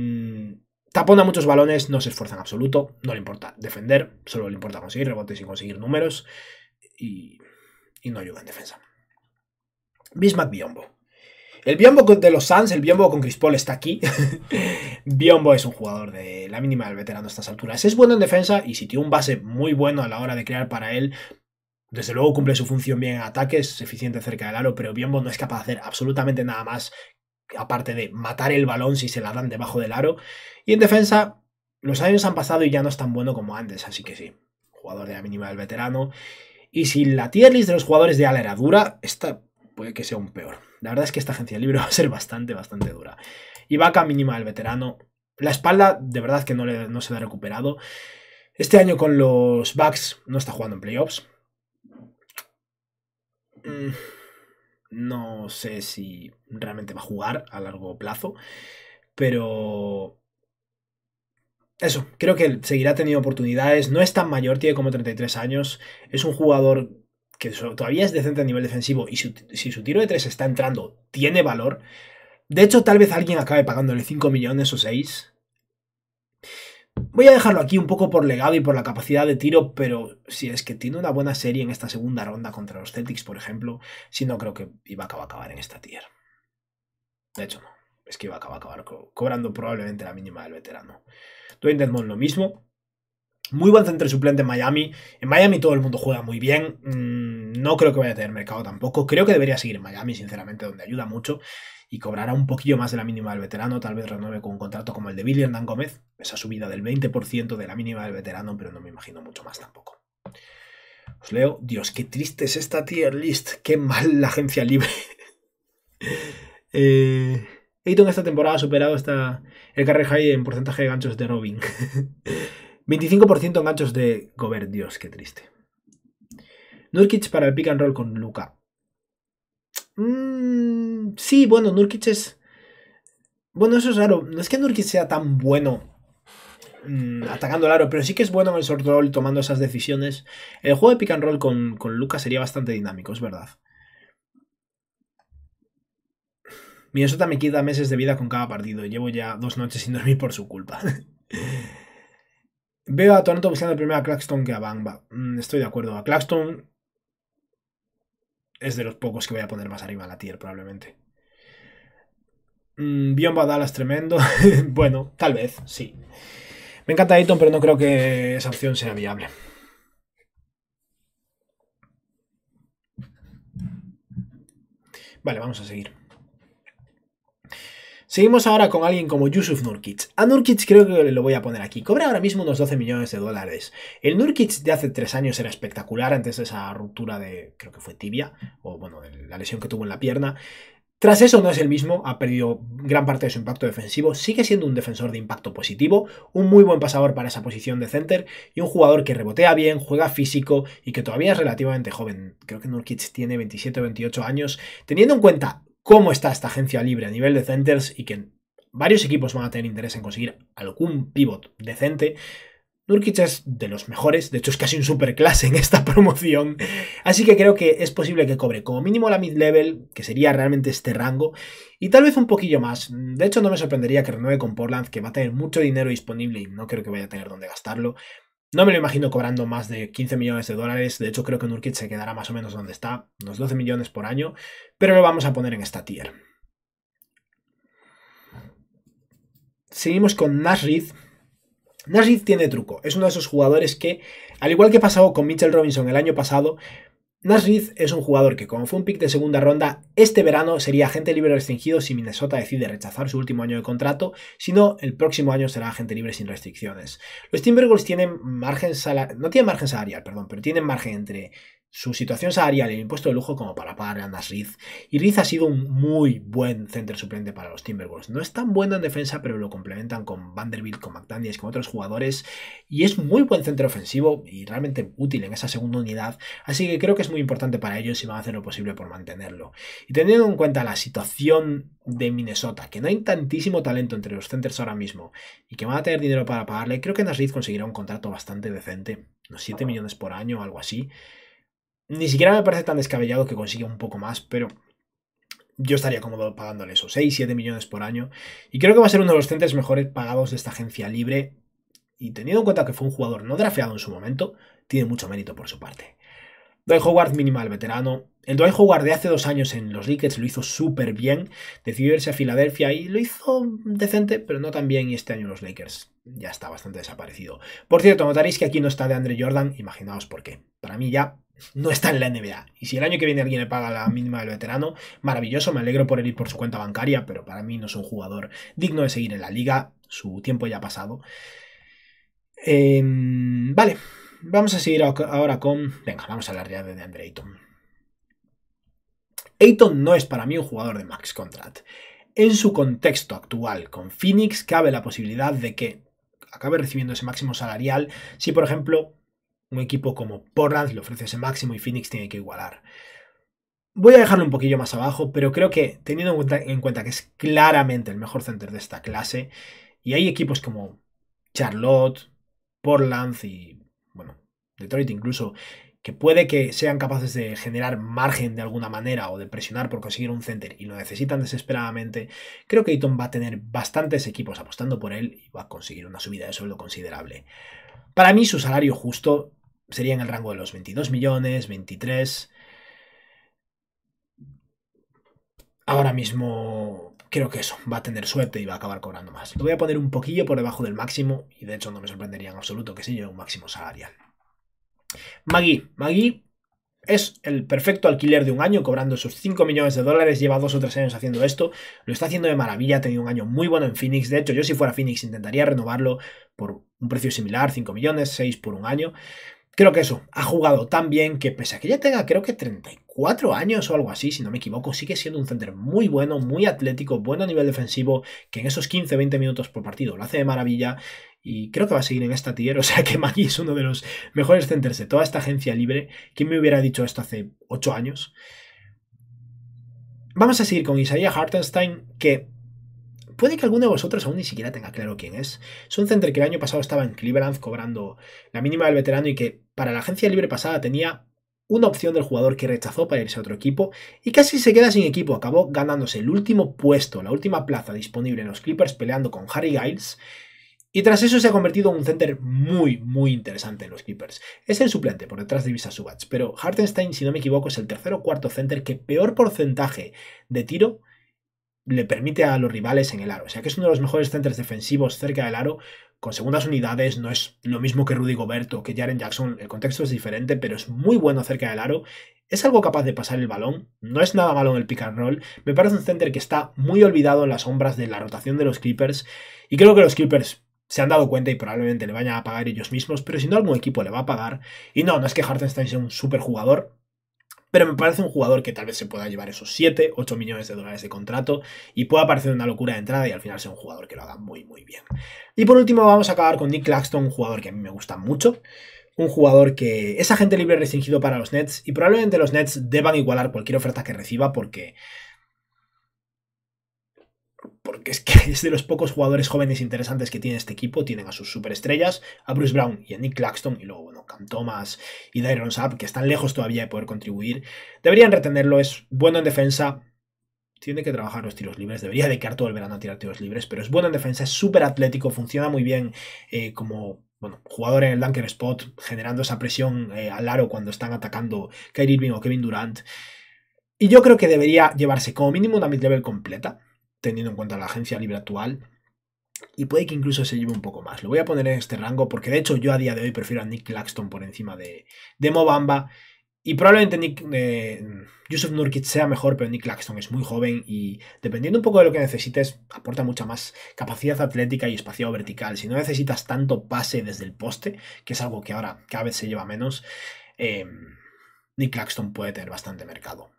mm, tapona muchos balones, no se esfuerza en absoluto, no le importa defender, solo le importa conseguir rebotes y conseguir números. Y, y no ayuda en defensa. Bismarck Biombo. El Biombo de los Suns, el Biombo con Chris Paul está aquí. (laughs) Biombo es un jugador de la mínima del veterano a estas alturas. Es bueno en defensa y si tiene un base muy bueno a la hora de crear para él, desde luego cumple su función bien en ataque, es eficiente cerca del aro, pero Biombo no es capaz de hacer absolutamente nada más aparte de matar el balón si se la dan debajo del aro. Y en defensa, los años han pasado y ya no es tan bueno como antes, así que sí, jugador de la mínima del veterano. Y si la tier list de los jugadores de ala era dura, esta puede que sea un peor. La verdad es que esta agencia libre (laughs) va a ser bastante, bastante dura. Y vaca mínima el veterano. La espalda, de verdad que no, no se le ha recuperado. Este año con los Bucks no está jugando en playoffs. Mm, no sé si realmente va a jugar a largo plazo. Pero eso, creo que seguirá teniendo oportunidades. No es tan mayor, tiene como 33 años. Es un jugador que todavía es decente a nivel defensivo y si, su tiro de 3 está entrando, tiene valor. De hecho, tal vez alguien acabe pagándole 5 millones o 6. Voy a dejarlo aquí un poco por legado y por la capacidad de tiro, pero si es que tiene una buena serie en esta segunda ronda contra los Celtics, por ejemplo, si no creo que iba a acabar en esta tier. De hecho, no. Es que iba a acabar cobrando probablemente la mínima del veterano. Dwayne Desmond lo mismo. Muy buen centro suplente en Miami. En Miami todo el mundo juega muy bien. Mm, no creo que vaya a tener mercado tampoco. Creo que debería seguir en Miami, sinceramente, donde ayuda mucho. Y cobrará un poquillo más de la mínima del veterano. Tal vez renueve con un contrato como el de Billy Hernán Gómez. Esa subida del 20% de la mínima del veterano, pero no me imagino mucho más tampoco. Os leo. Dios, qué triste es esta tier list. Qué mal la agencia libre. (laughs) eh... esta temporada ha superado esta, el carrera high en porcentaje de ganchos de Robin. (laughs) 25% ganchos de Gobert, Dios, qué triste. Nurkic para el pick and roll con Luca. Mm, sí, bueno, Nurkic es. Bueno, eso es raro. No es que Nurkic sea tan bueno mm, atacando el aro, pero sí que es bueno en el short roll tomando esas decisiones. El juego de pick and roll con, con Luca sería bastante dinámico, es verdad. Mi eso me quita meses de vida con cada partido. Llevo ya dos noches sin dormir por su culpa. (laughs) Veo a Toronto buscando primero a Claxton que a Bamba. Mm, estoy de acuerdo. A Claxton es de los pocos que voy a poner más arriba la tier, probablemente. Mm, Biomba Dallas tremendo. (laughs) bueno, tal vez, sí. Me encanta Ayton, pero no creo que esa opción sea viable. Vale, vamos a seguir. Seguimos ahora con alguien como Yusuf Nurkic. A Nurkic creo que lo voy a poner aquí. Cobra ahora mismo unos 12 millones de dólares. El Nurkic de hace tres años era espectacular antes de esa ruptura de, creo que fue tibia, o bueno, la lesión que tuvo en la pierna. Tras eso no es el mismo, ha perdido gran parte de su impacto defensivo, sigue siendo un defensor de impacto positivo, un muy buen pasador para esa posición de center y un jugador que rebotea bien, juega físico y que todavía es relativamente joven. Creo que Nurkic tiene 27 o 28 años, teniendo en cuenta cómo está esta agencia libre a nivel de centers y que varios equipos van a tener interés en conseguir algún pivot decente. Nurkic es de los mejores, de hecho es casi un superclase en esta (laughs) promoción, así que creo que es posible que cobre como mínimo la mid-level, que sería realmente este rango, y tal vez un poquillo más. De hecho no me sorprendería que renueve con Portland, que va a tener mucho dinero disponible y no creo que vaya a tener dónde gastarlo, no me lo imagino cobrando más de 15 millones de dólares. De hecho, creo que Nurkic se quedará más o menos donde está, unos 12 millones por año, pero lo vamos a poner en esta tier. Seguimos con Nasrid. Nasrid tiene truco. Es uno de esos jugadores que, al igual que pasado con Mitchell Robinson el año pasado, Nash es un jugador que, como fue un pick de segunda ronda, este verano sería agente libre restringido si Minnesota decide rechazar su último año de contrato, si no, el próximo año será agente libre sin restricciones. Los Timberwolves tienen margen salarial, no tienen margen salarial, perdón, pero tienen margen entre su situación salarial y el impuesto de lujo como para pagarle a Nasrid. Y Riz ha sido un muy buen center suplente para los Timberwolves. No es tan bueno en defensa, pero lo complementan con Vanderbilt, con McDaniels, con otros jugadores. Y es muy buen centro ofensivo y realmente útil en esa segunda unidad. Así que creo que es muy importante para ellos y van a hacer lo posible por mantenerlo. Y teniendo en cuenta la situación de Minnesota, que no hay tantísimo talento entre los centers ahora mismo y que van a tener dinero para pagarle, creo que Nasrid conseguirá un contrato bastante decente. Unos 7 millones por año o algo así ni siquiera me parece tan descabellado que consiga un poco más, pero yo estaría cómodo pagándole esos 6, 7 millones por año. Y creo que va a ser uno de los centros mejores pagados de esta agencia libre. Y teniendo en cuenta que fue un jugador no drafeado en su momento, tiene mucho mérito por su parte. Dwight Howard minimal veterano. El Dwight Howard de hace dos años en los Lakers lo hizo súper bien. Decidió irse a Filadelfia y lo hizo decente, pero no tan bien. Y este año los Lakers ya está bastante desaparecido. Por cierto, notaréis que aquí no está de Andre Jordan. Imaginaos por qué. Para mí ya no está en la NBA. Y si el año que viene alguien le paga la mínima del veterano, maravilloso, me alegro por él por su cuenta bancaria, pero para mí no es un jugador digno de seguir en la liga, su tiempo ya ha pasado. Em, vale, vamos a seguir ahora con... Venga, vamos a hablar realidad de Andre Ayton. Ayton no es para mí un jugador de max contract. En su contexto actual con Phoenix cabe la posibilidad de que acabe recibiendo ese máximo salarial si, por ejemplo, un equipo como Portland le ofrece ese máximo y Phoenix tiene que igualar. Voy a dejarlo un poquillo más abajo, pero creo que teniendo en cuenta, que es claramente el mejor center de esta clase, y hay equipos como Charlotte, Portland y, bueno, Detroit incluso, que puede que sean capaces de generar margen de alguna manera o de presionar por conseguir un center y lo necesitan desesperadamente, creo que Eaton va a tener bastantes equipos apostando por él y va a conseguir una subida de sueldo considerable. Para mí su salario justo sería en el rango de los 22 millones, 23. Ahora mismo creo que eso, va a tener suerte y va a acabar cobrando más. Lo voy a poner un poquillo por debajo del máximo y de hecho no me sorprendería en absoluto que se lleve un máximo salarial. Magui, Magui es el perfecto alquiler de un año, cobrando sus 5 millones de dólares, lleva dos o tres años haciendo esto, lo está haciendo de maravilla, ha tenido un año muy bueno en Phoenix, de hecho yo si fuera Phoenix intentaría renovarlo por un precio similar, 5 millones, 6 por un año, creo que eso, ha jugado tan bien que pese a que ya tenga creo que 34 años o algo así, si no me equivoco, sigue siendo un center muy bueno, muy atlético, bueno a nivel defensivo, que en esos 15-20 minutos por partido lo hace de maravilla y creo que va a seguir en esta tierra, (laughs) o sea que Maggie es uno de los mejores centers de toda esta agencia libre. ¿Quién me hubiera dicho esto hace 8 años? Vamos a seguir con Isaiah Hartenstein, que Puede que alguno de vosotros aún ni siquiera tenga claro quién es. Es un center que el año pasado estaba en Cleveland cobrando la mínima del veterano y que para la agencia libre pasada tenía una opción del jugador que rechazó para irse a otro equipo y casi se queda sin equipo. Acabó ganándose el último puesto, la última plaza disponible en los Clippers peleando con Harry Giles. Y tras eso se ha convertido en un center muy, muy interesante en los Clippers. Es el suplente por detrás de Visa Subats, pero Hartenstein, si no me equivoco, es el tercer o cuarto center que peor porcentaje de tiro le permite a los rivales en el aro. O sea que es uno de los mejores centros defensivos cerca del aro, con segundas unidades, no es lo mismo que Rudy Goberto, que Jaren Jackson, el contexto es diferente, pero es muy bueno cerca del aro, es algo capaz de pasar el balón, no es nada malo en el pick and roll, me parece un center que está muy olvidado en las sombras de la rotación de los Clippers, y creo que los Clippers se han dado cuenta y probablemente le vayan a pagar ellos mismos, pero si no algún equipo le va a pagar, y no, no es que Hartenstein sea un super jugador, pero me parece un jugador que tal vez se pueda llevar esos 7, 8 millones de dólares de contrato y pueda parecer una locura de entrada y al final sea un jugador que lo haga muy, muy bien. Y por último vamos a acabar con Nick Claxton, un jugador que a mí me gusta mucho. Un jugador que es agente libre restringido para los Nets y probablemente los Nets deban igualar cualquier oferta que reciba porque porque es que (laughs) es de los pocos jugadores jóvenes interesantes que tiene este equipo. Tienen a sus superestrellas, a Bruce Brown y a Nick Claxton, y luego, bueno, Cam Thomas y Dairon Sapp, que están lejos todavía de poder contribuir. Deberían retenerlo, es bueno en defensa. Tiene que trabajar los tiros libres, debería dedicar todo el verano a tirar tiros libres, pero es bueno en defensa, es súper atlético, funciona muy bien eh, como bueno, jugador en el dunker spot, generando esa presión eh, al aro cuando están atacando Kyrie Irving o Kevin Durant. Y yo creo que debería llevarse como mínimo una mid-level completa teniendo en cuenta la agencia libre actual. Y puede que incluso se lleve un poco más. Lo voy a poner en este rango porque de hecho yo a día de hoy prefiero a Nick Claxton por encima de, de Mobamba. Y probablemente Nick, eh, Yusuf Nurkic sea mejor, pero Nick Claxton es muy joven y dependiendo un poco de lo que necesites, aporta mucha más capacidad atlética y espacio vertical. Si no necesitas tanto pase desde el poste, que es algo que ahora cada vez se lleva menos, eh, Nick Claxton puede tener bastante mercado.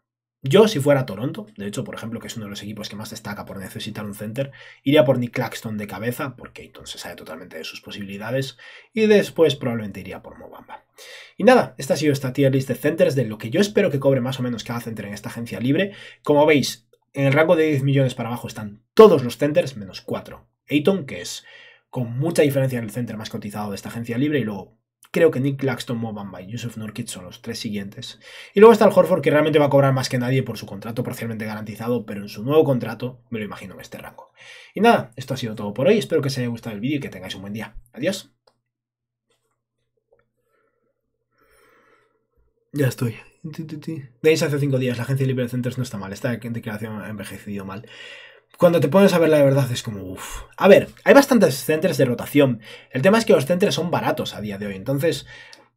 Yo, si fuera Toronto, de hecho, por ejemplo, que es uno de los equipos que más destaca por necesitar un center, iría por Nick Claxton de cabeza, porque se sabe totalmente de sus posibilidades, y después probablemente iría por Mobamba. Y nada, esta ha sido esta tier list de centers, de lo que yo espero que cobre más o menos cada center en esta agencia libre. Como veis, en el rango de 10 millones para abajo están todos los centers menos 4. Ayton, que es con mucha diferencia el center más cotizado de esta agencia libre, y luego Creo que Nick Claxton, Bamba y Yusuf Nurkic son los tres siguientes. Y luego está el Horford, que realmente va a cobrar más que nadie por su contrato parcialmente garantizado, pero en su nuevo contrato me lo imagino en este rango. Y nada, esto ha sido todo por hoy. Espero que os haya gustado el vídeo y que tengáis un buen día. Adiós. Ya estoy. Deis hace cinco días, la agencia de Libre Centers no está mal, está esta declaración ha envejecido mal cuando te pones a ver la verdad es como, uff. A ver, hay bastantes centers de rotación. El tema es que los centers son baratos a día de hoy. Entonces,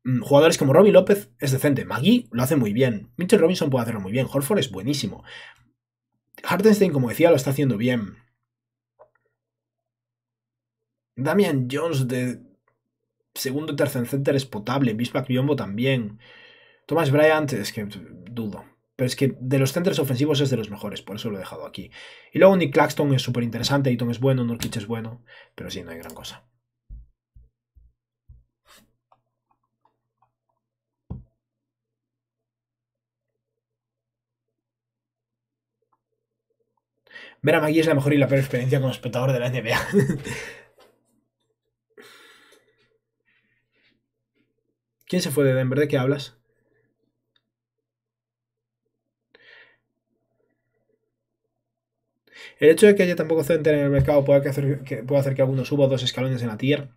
mm, jugadores como Robbie López es decente. Magui lo hace muy bien. Mitchell Robinson puede hacerlo muy bien. Horford es buenísimo. Hartenstein, como decía, lo está haciendo bien. Damian Jones de segundo y tercer center es potable. Bismarck Biombo también. Thomas Bryant es que dudo. Pero es que de los centers ofensivos es de los mejores, por eso lo he dejado aquí. Y luego Nick Claxton es súper interesante, Ayton es bueno, Nurkic es bueno, pero sí, no hay gran cosa. Mira, Magui es la mejor y la peor experiencia como espectador de la NBA. (laughs) ¿Quién se fue de Denver? ¿De qué hablas? El hecho de que haya tan poco center en el mercado puede hacer que, hacer que alguno suba dos escalones en la tier.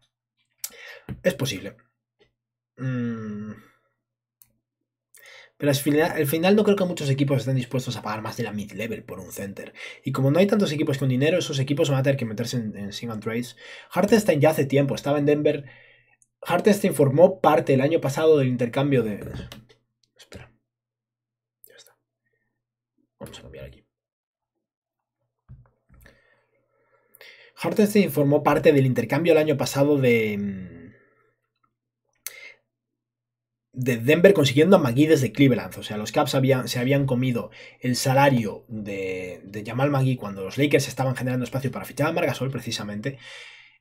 Es posible. Mm. Pero al final, no creo que muchos equipos estén dispuestos a pagar más de la mid-level por un center. Y como no hay tantos equipos con dinero, esos equipos van a tener que meterse en, en trace and trades. Hartenstein ya hace tiempo, estaba en Denver. Hartenstein formó parte el año pasado del intercambio de, Hartenstein formó parte del intercambio el año pasado de, mm, de Denver consiguiendo a McGee desde Cleveland. O sea, los Cubs habían, se habían comido el salario de, de Jamal McGee cuando los Lakers estaban generando espacio para fichar a Margasol precisamente.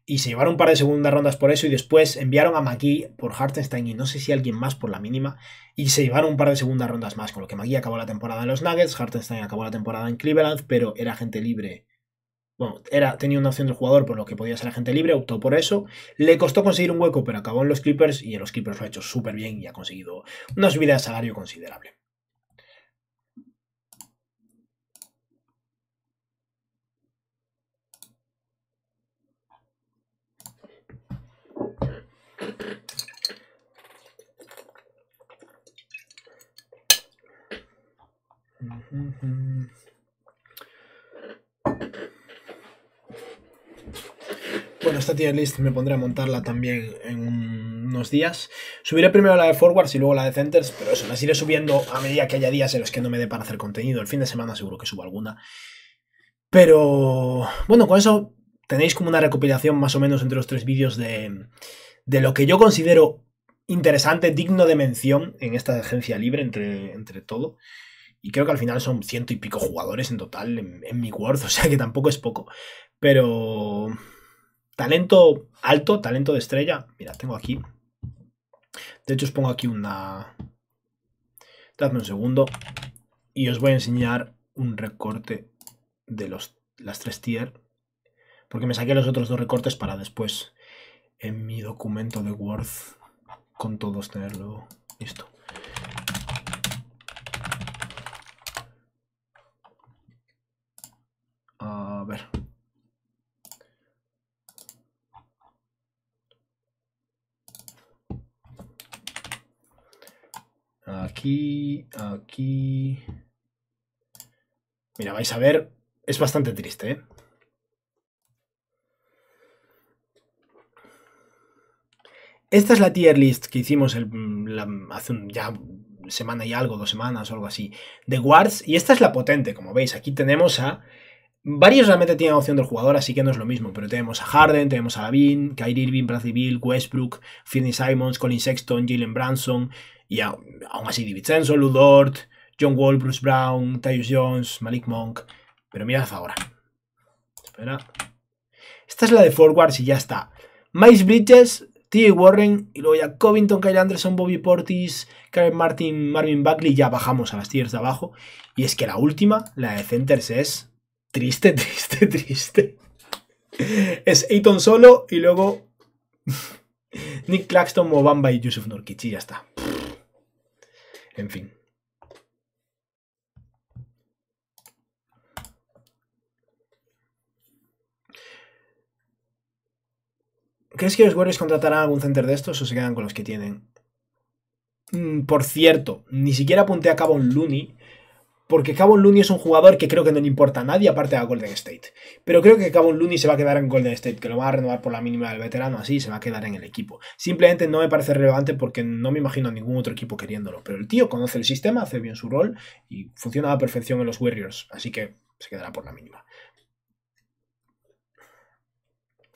Y se llevaron un par de segundas rondas por eso y después enviaron a McGee por Hartenstein y no sé si alguien más por la mínima. Y se llevaron un par de segundas rondas más, con lo que McGee acabó la temporada en los Nuggets, Hartenstein acabó la temporada en Cleveland, pero era gente libre bueno, era, tenía una opción del jugador por lo que podía ser agente libre, optó por eso. Le costó conseguir un hueco, pero acabó en los Clippers y en los Clippers lo ha hecho súper bien y ha conseguido una subida de salario considerable. esta tier list me pondré a montarla también en unos días. Subiré primero la de forwards y luego la de centers, pero eso, las iré subiendo a medida que haya días en los que no me dé para hacer contenido. El fin de semana seguro que subo alguna. Pero bueno, con eso tenéis como una recopilación más o menos entre los tres vídeos de, lo que yo considero interesante, digno de mención en esta agencia libre entre, entre todo. Y creo que al final son ciento y pico jugadores en total en, en mi World, (laughs) o sea que tampoco es poco. Pero Talento alto, talento de estrella. Mira, tengo aquí. De hecho, os pongo aquí una... Dadme un segundo. Y os voy a enseñar un recorte de los, las tres tier. Porque me saqué los otros dos recortes para después en mi documento de Word con todos tenerlo listo. A ver. Aquí, aquí. Mira, vais a ver, es bastante triste, ¿eh? Esta es la tier list que hicimos mm, hace ya semana y algo, dos semanas o algo así, de wards. Y esta es la potente, como veis. Aquí tenemos a... Varios realmente tienen opción del jugador, así que no es lo mismo. Pero tenemos a Harden, tenemos a Lavin, Kyrie Irving, Bradley Bill, Westbrook, Finney Simons, Colin Sexton, Jalen Branson, y aún, así, divisa Ludort John Wall, Bruce Brown, Tyus Jones, Malik Monk. Pero mirad ahora. Espera. Esta es la de forwards y ya está. Miles Bridges, t. Warren y luego ya Covington, Kyle Anderson, Bobby Portis, Karen Martin, Marvin Buckley. Ya bajamos a las tiers de abajo. Y es que la última, la de centers, es triste, (laughs) triste, triste. Es Ayton solo y luego (laughs) Nick Claxton, Mobamba y Yusuf Nurkic. Y ya está. En fin. ¿Crees que los Warriors contratarán algún center de estos o se quedan con los que tienen? Mm, por cierto, ni siquiera apunté a cabo un Looney, porque Cabo Looney es un jugador que creo que no le importa a nadie aparte a Golden State. Pero creo que Cabo Looney se va a quedar en Golden State, que lo va a renovar por la mínima del veterano, así se va a quedar en el equipo. Simplemente no me parece relevante porque no me imagino a ningún otro equipo queriéndolo. Pero el tío conoce el sistema, hace bien su rol y funciona a la perfección en los Warriors, así que se quedará por la mínima.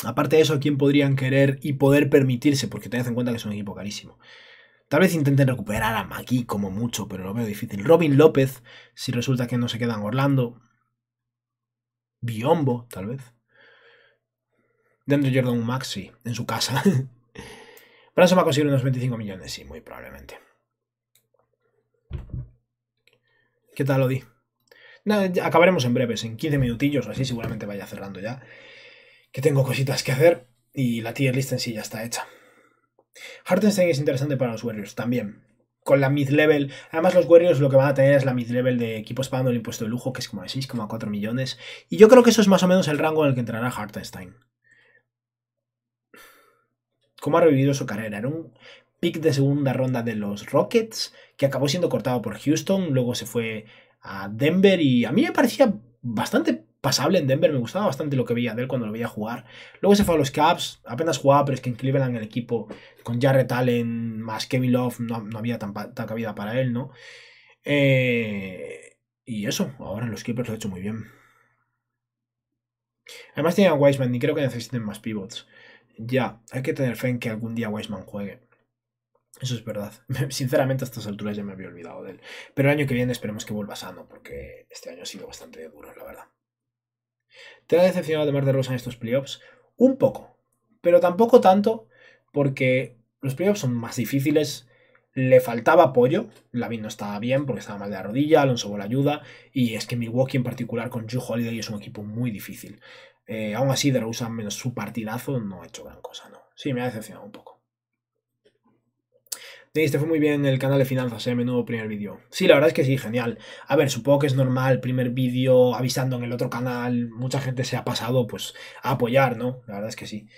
Aparte de eso, ¿quién podrían querer y poder permitirse? Porque tened en cuenta que es un equipo carísimo. Tal vez intenten recuperar a Magui como mucho, pero lo veo difícil. Robin López, si resulta que no se quedan Orlando. Biombo, tal vez. Dentro Jordan Maxi, en su casa. (laughs) eso va a conseguir unos 25 millones, sí, muy probablemente. ¿Qué tal, Odi? Nada, acabaremos en breves, en 15 minutillos o así, seguramente vaya cerrando ya. Que tengo cositas que hacer y la tier list en sí ya está hecha. Hartenstein es interesante para los Warriors también. Con la mid-level. Además, los Warriors lo que van a tener es la mid-level de equipos pagando el impuesto de lujo, que es como de 6,4 millones. Y yo creo que eso es más o menos el rango en el que entrará Hartenstein. ¿Cómo ha revivido su carrera? Era un pick de segunda ronda de los Rockets, que acabó siendo cortado por Houston, luego se fue a Denver y a mí me parecía bastante pasable en Denver, me gustaba bastante lo que veía de él cuando lo veía jugar. Luego se fue a los Caps, apenas jugaba, pero es que en Cleveland el equipo con Jarrett Allen más Kevin Love no, había tanta cabida para él, ¿no? Eh, y eso, ahora en los Clippers lo ha he hecho muy bien. Además tiene a Wiseman y creo que necesiten más pivots. Ya, hay que tener fe en que algún día Wiseman juegue. Eso es verdad. (laughs) Sinceramente a estas alturas ya me había olvidado de él. Pero el año que viene esperemos que vuelva sano porque este año ha sido bastante duro, la verdad. ¿Te ha decepcionado además de Rosa en estos playoffs? Un poco, pero tampoco tanto porque los playoffs son más difíciles. Le faltaba apoyo, Lavin no estaba bien porque estaba mal de la rodilla, Alonso la ayuda, y es que Milwaukee en particular con Ju Holiday es un equipo muy difícil. Eh, aún así, de Rosa menos su partidazo no ha hecho gran cosa, ¿no? Sí, me ha decepcionado un poco. Sí, este fue muy bien el canal de finanzas, eh, menudo primer vídeo. Sí, la verdad es que sí, genial. A ver, supongo que es normal, primer vídeo avisando en el otro canal, mucha gente se ha pasado pues a apoyar, ¿no? La verdad es que sí.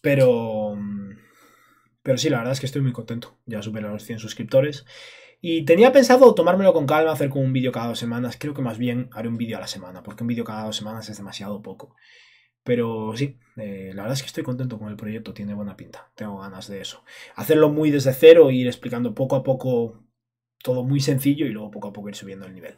Pero... Mm, pero sí, la verdad es que estoy muy contento. Ya superé los 100 suscriptores. Y tenía pensado tomármelo con calma, hacer como un vídeo cada dos semanas. Creo que más bien haré un vídeo a la semana, porque un vídeo cada dos semanas es demasiado poco. Pero sí, eh, la verdad es que estoy contento con el proyecto, tiene buena pinta, tengo ganas de eso. Hacerlo muy desde cero, ir explicando poco a poco todo muy sencillo y luego poco a poco ir subiendo el nivel.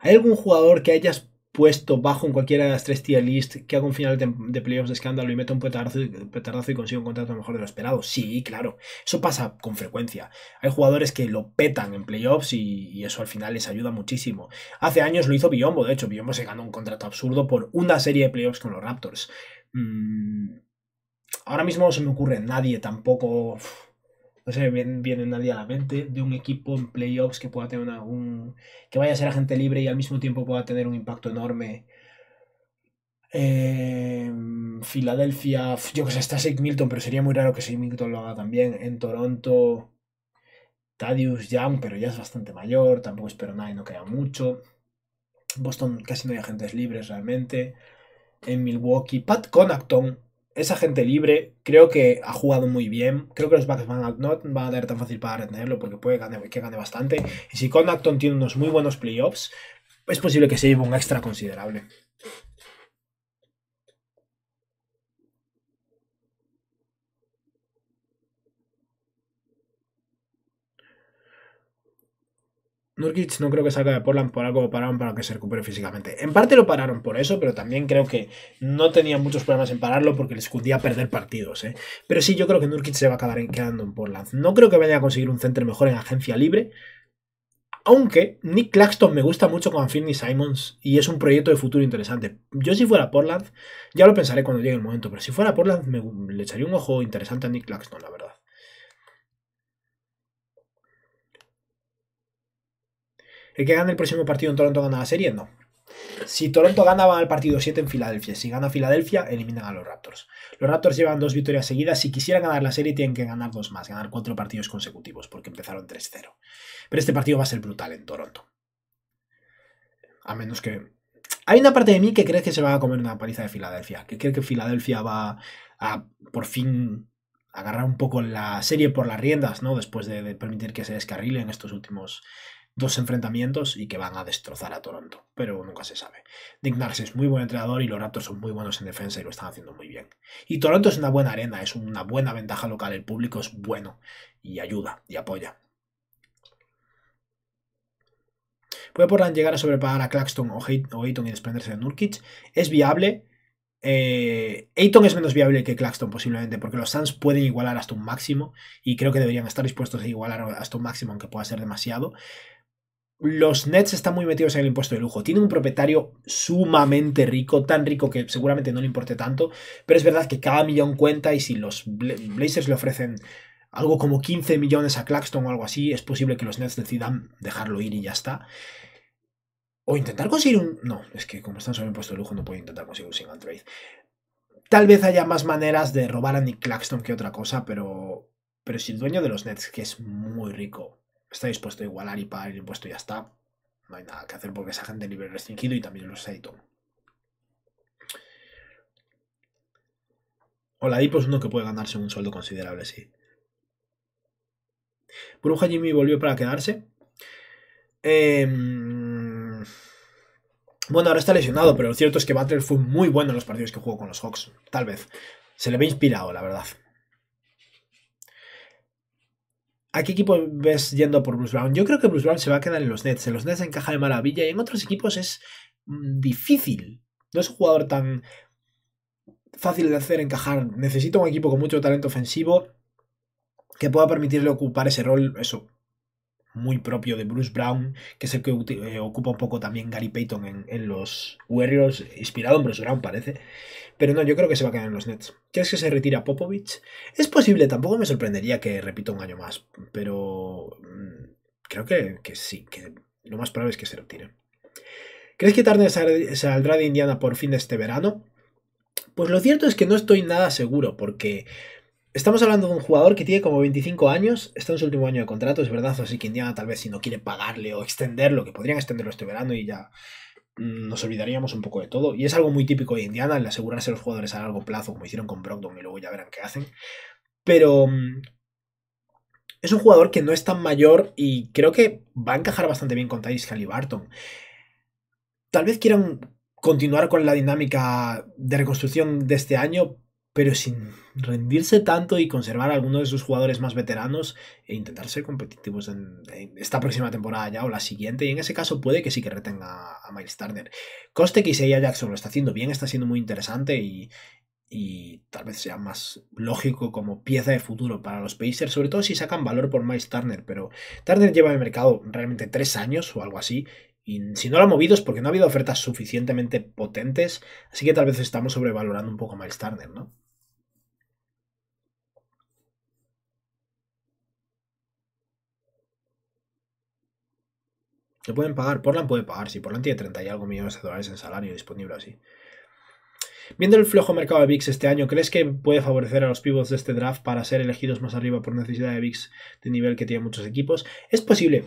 ¿Hay algún jugador que hayas puesto bajo en cualquiera de las tres tier list, que haga un final de, playoffs de escándalo y meta un petardazo, y consigo un contrato mejor de lo esperado. Sí, claro, eso pasa con frecuencia. Hay jugadores que lo petan en playoffs y, eso al final les ayuda muchísimo. Hace años lo hizo Biombo, de hecho, Biombo se ganó un contrato absurdo por una serie de playoffs con los Raptors. Mm, ahora mismo se me ocurre nadie tampoco no se me viene, nadie a la mente de un equipo en playoffs que pueda tener un, que vaya a ser agente libre y al mismo tiempo pueda tener un impacto enorme. Em, Filadelfia, yo que sé, está Shake Milton, pero sería muy raro que Shake Milton lo haga también. En Toronto, Tadius Young, pero ya es bastante mayor, tampoco espero nada y no crea mucho. Boston casi no hay agentes libres realmente. En Milwaukee, Pat Connaughton, esa gente libre, creo que ha jugado muy bien, creo que los backs van a, no a tan fácil para retenerlo porque puede que gane bastante. Y si acton tiene unos muy buenos playoffs, es posible que se lleve un extra considerable. Nurkic no creo que salga de Portland por algo lo pararon para que se recupere físicamente. En parte lo pararon por eso, pero también creo que no tenía muchos problemas en pararlo porque les cundía perder partidos. ¿eh? Pero sí, yo creo que Nurkic se va a acabar quedando en Portland. No creo que vaya a conseguir un centro mejor en agencia libre. Aunque Nick Claxton me gusta mucho con Anthony Simons y es un proyecto de futuro interesante. Yo si fuera Portland, ya lo pensaré cuando llegue el momento, pero si fuera Portland me, le echaría un ojo interesante a Nick Claxton, la verdad. El que gane el próximo partido en Toronto gana la serie, no. Si Toronto gana, van al partido 7 en Filadelfia. Si gana Filadelfia, eliminan a los Raptors. Los Raptors llevan dos victorias seguidas. Si quisieran ganar la serie, tienen que ganar dos más, ganar cuatro partidos consecutivos, porque empezaron 3-0. Pero este partido va a ser brutal en Toronto. A menos que. Hay una parte de mí que cree que se va a comer una paliza de Filadelfia, que cree que Filadelfia va a por fin agarrar un poco la serie por las riendas, ¿no? Después de, permitir que se en estos últimos dos enfrentamientos y que van a destrozar a Toronto, pero nunca se sabe. Dick es muy buen entrenador y los Raptors son muy buenos en defensa y lo están haciendo muy bien. Y Toronto es una buena arena, es una buena ventaja local, el público es bueno y ayuda y apoya. ¿Puede Portland llegar a sobrepagar a Claxton o Ayton y desprenderse de Nurkic? Es viable. Eh, Ayton es menos viable que Claxton posiblemente porque los Suns pueden igualar hasta un máximo y creo que deberían estar dispuestos a igualar hasta un máximo aunque pueda ser demasiado los Nets están muy metidos en el impuesto de lujo. Tiene un propietario sumamente rico, tan rico que seguramente no le importe tanto, pero es verdad que cada millón cuenta y si los Blazers le ofrecen algo como 15 millones a Claxton o algo así, es posible que los Nets decidan dejarlo ir y ya está. O intentar conseguir un... No, es que como están sobre impuesto de lujo no pueden intentar conseguir un single trade. Tal vez haya más maneras de robar a Nick Claxton que otra cosa, pero... Pero si el dueño de los Nets, que es muy rico, está dispuesto a igualar y pagar el impuesto y ya está. No hay nada que hacer porque esa es gente libre restringido y también lo es hola y es uno que puede ganarse un sueldo considerable, sí. Bruja Jimmy volvió para quedarse. Em, bueno, ahora está lesionado, pero lo cierto es que Butler fue muy bueno en los partidos que jugó con los Hawks. Tal vez. Se le ve inspirado, la verdad. ¿A qué equipo ves yendo por Bruce Brown? Yo creo que Bruce Brown se va a quedar en los Nets. En los Nets encaja de maravilla y en otros equipos es mm, difícil. No es un jugador tan fácil de hacer encajar. Necesita un equipo con mucho talento ofensivo que pueda permitirle ocupar ese rol, eso, muy propio de Bruce Brown, que es el que eh, ocupa un poco también Gary Payton en, los Warriors, inspirado en Bruce Brown, parece. Pero no, yo creo que se va a quedar en los Nets. ¿Crees que se retira Popovich? Es posible, tampoco me sorprendería que repita un año más, pero mm, creo que, que, sí, que lo más probable es que se retire. ¿Crees que Turner saldrá de Indiana por fin de este verano? Pues lo cierto es que no estoy nada seguro, porque Estamos hablando de un jugador que tiene como 25 años, está en su último año de contrato, es verdad, así que Indiana tal vez si no quiere pagarle o extenderlo, que podrían extenderlo este verano y ya mm, nos olvidaríamos un poco de todo. Y es algo muy típico de Indiana, el asegurarse a los jugadores a largo plazo, como hicieron con Brogdon y luego ya verán qué hacen. Pero mm, es un jugador que no es tan mayor y creo que va a encajar bastante bien con Tyrese Halliburton. Tal vez quieran continuar con la dinámica de reconstrucción de este año, pero sin rendirse tanto y conservar a alguno de sus jugadores más veteranos e intentar ser competitivos en, esta próxima temporada ya o la siguiente. Y en ese caso puede que sí que retenga a Miles Turner. Coste que y Jackson lo está haciendo bien, está siendo muy interesante y, y tal vez sea más lógico como pieza de futuro para los Pacers, sobre todo si sacan valor por Miles Turner, pero Turner lleva en el mercado realmente tres años o algo así, y si no lo ha movido es porque no ha habido ofertas suficientemente potentes, así que tal vez estamos sobrevalorando un poco a Miles Turner, ¿no? ¿Le pueden pagar? Portland puede pagar, sí. Portland tiene 30 y algo millones de dólares en salario disponible así. Viendo el flojo mercado de VIX este año, ¿crees que puede favorecer a los pivots de este draft para ser elegidos más arriba por necesidad de VIX de nivel que tienen muchos equipos? Es posible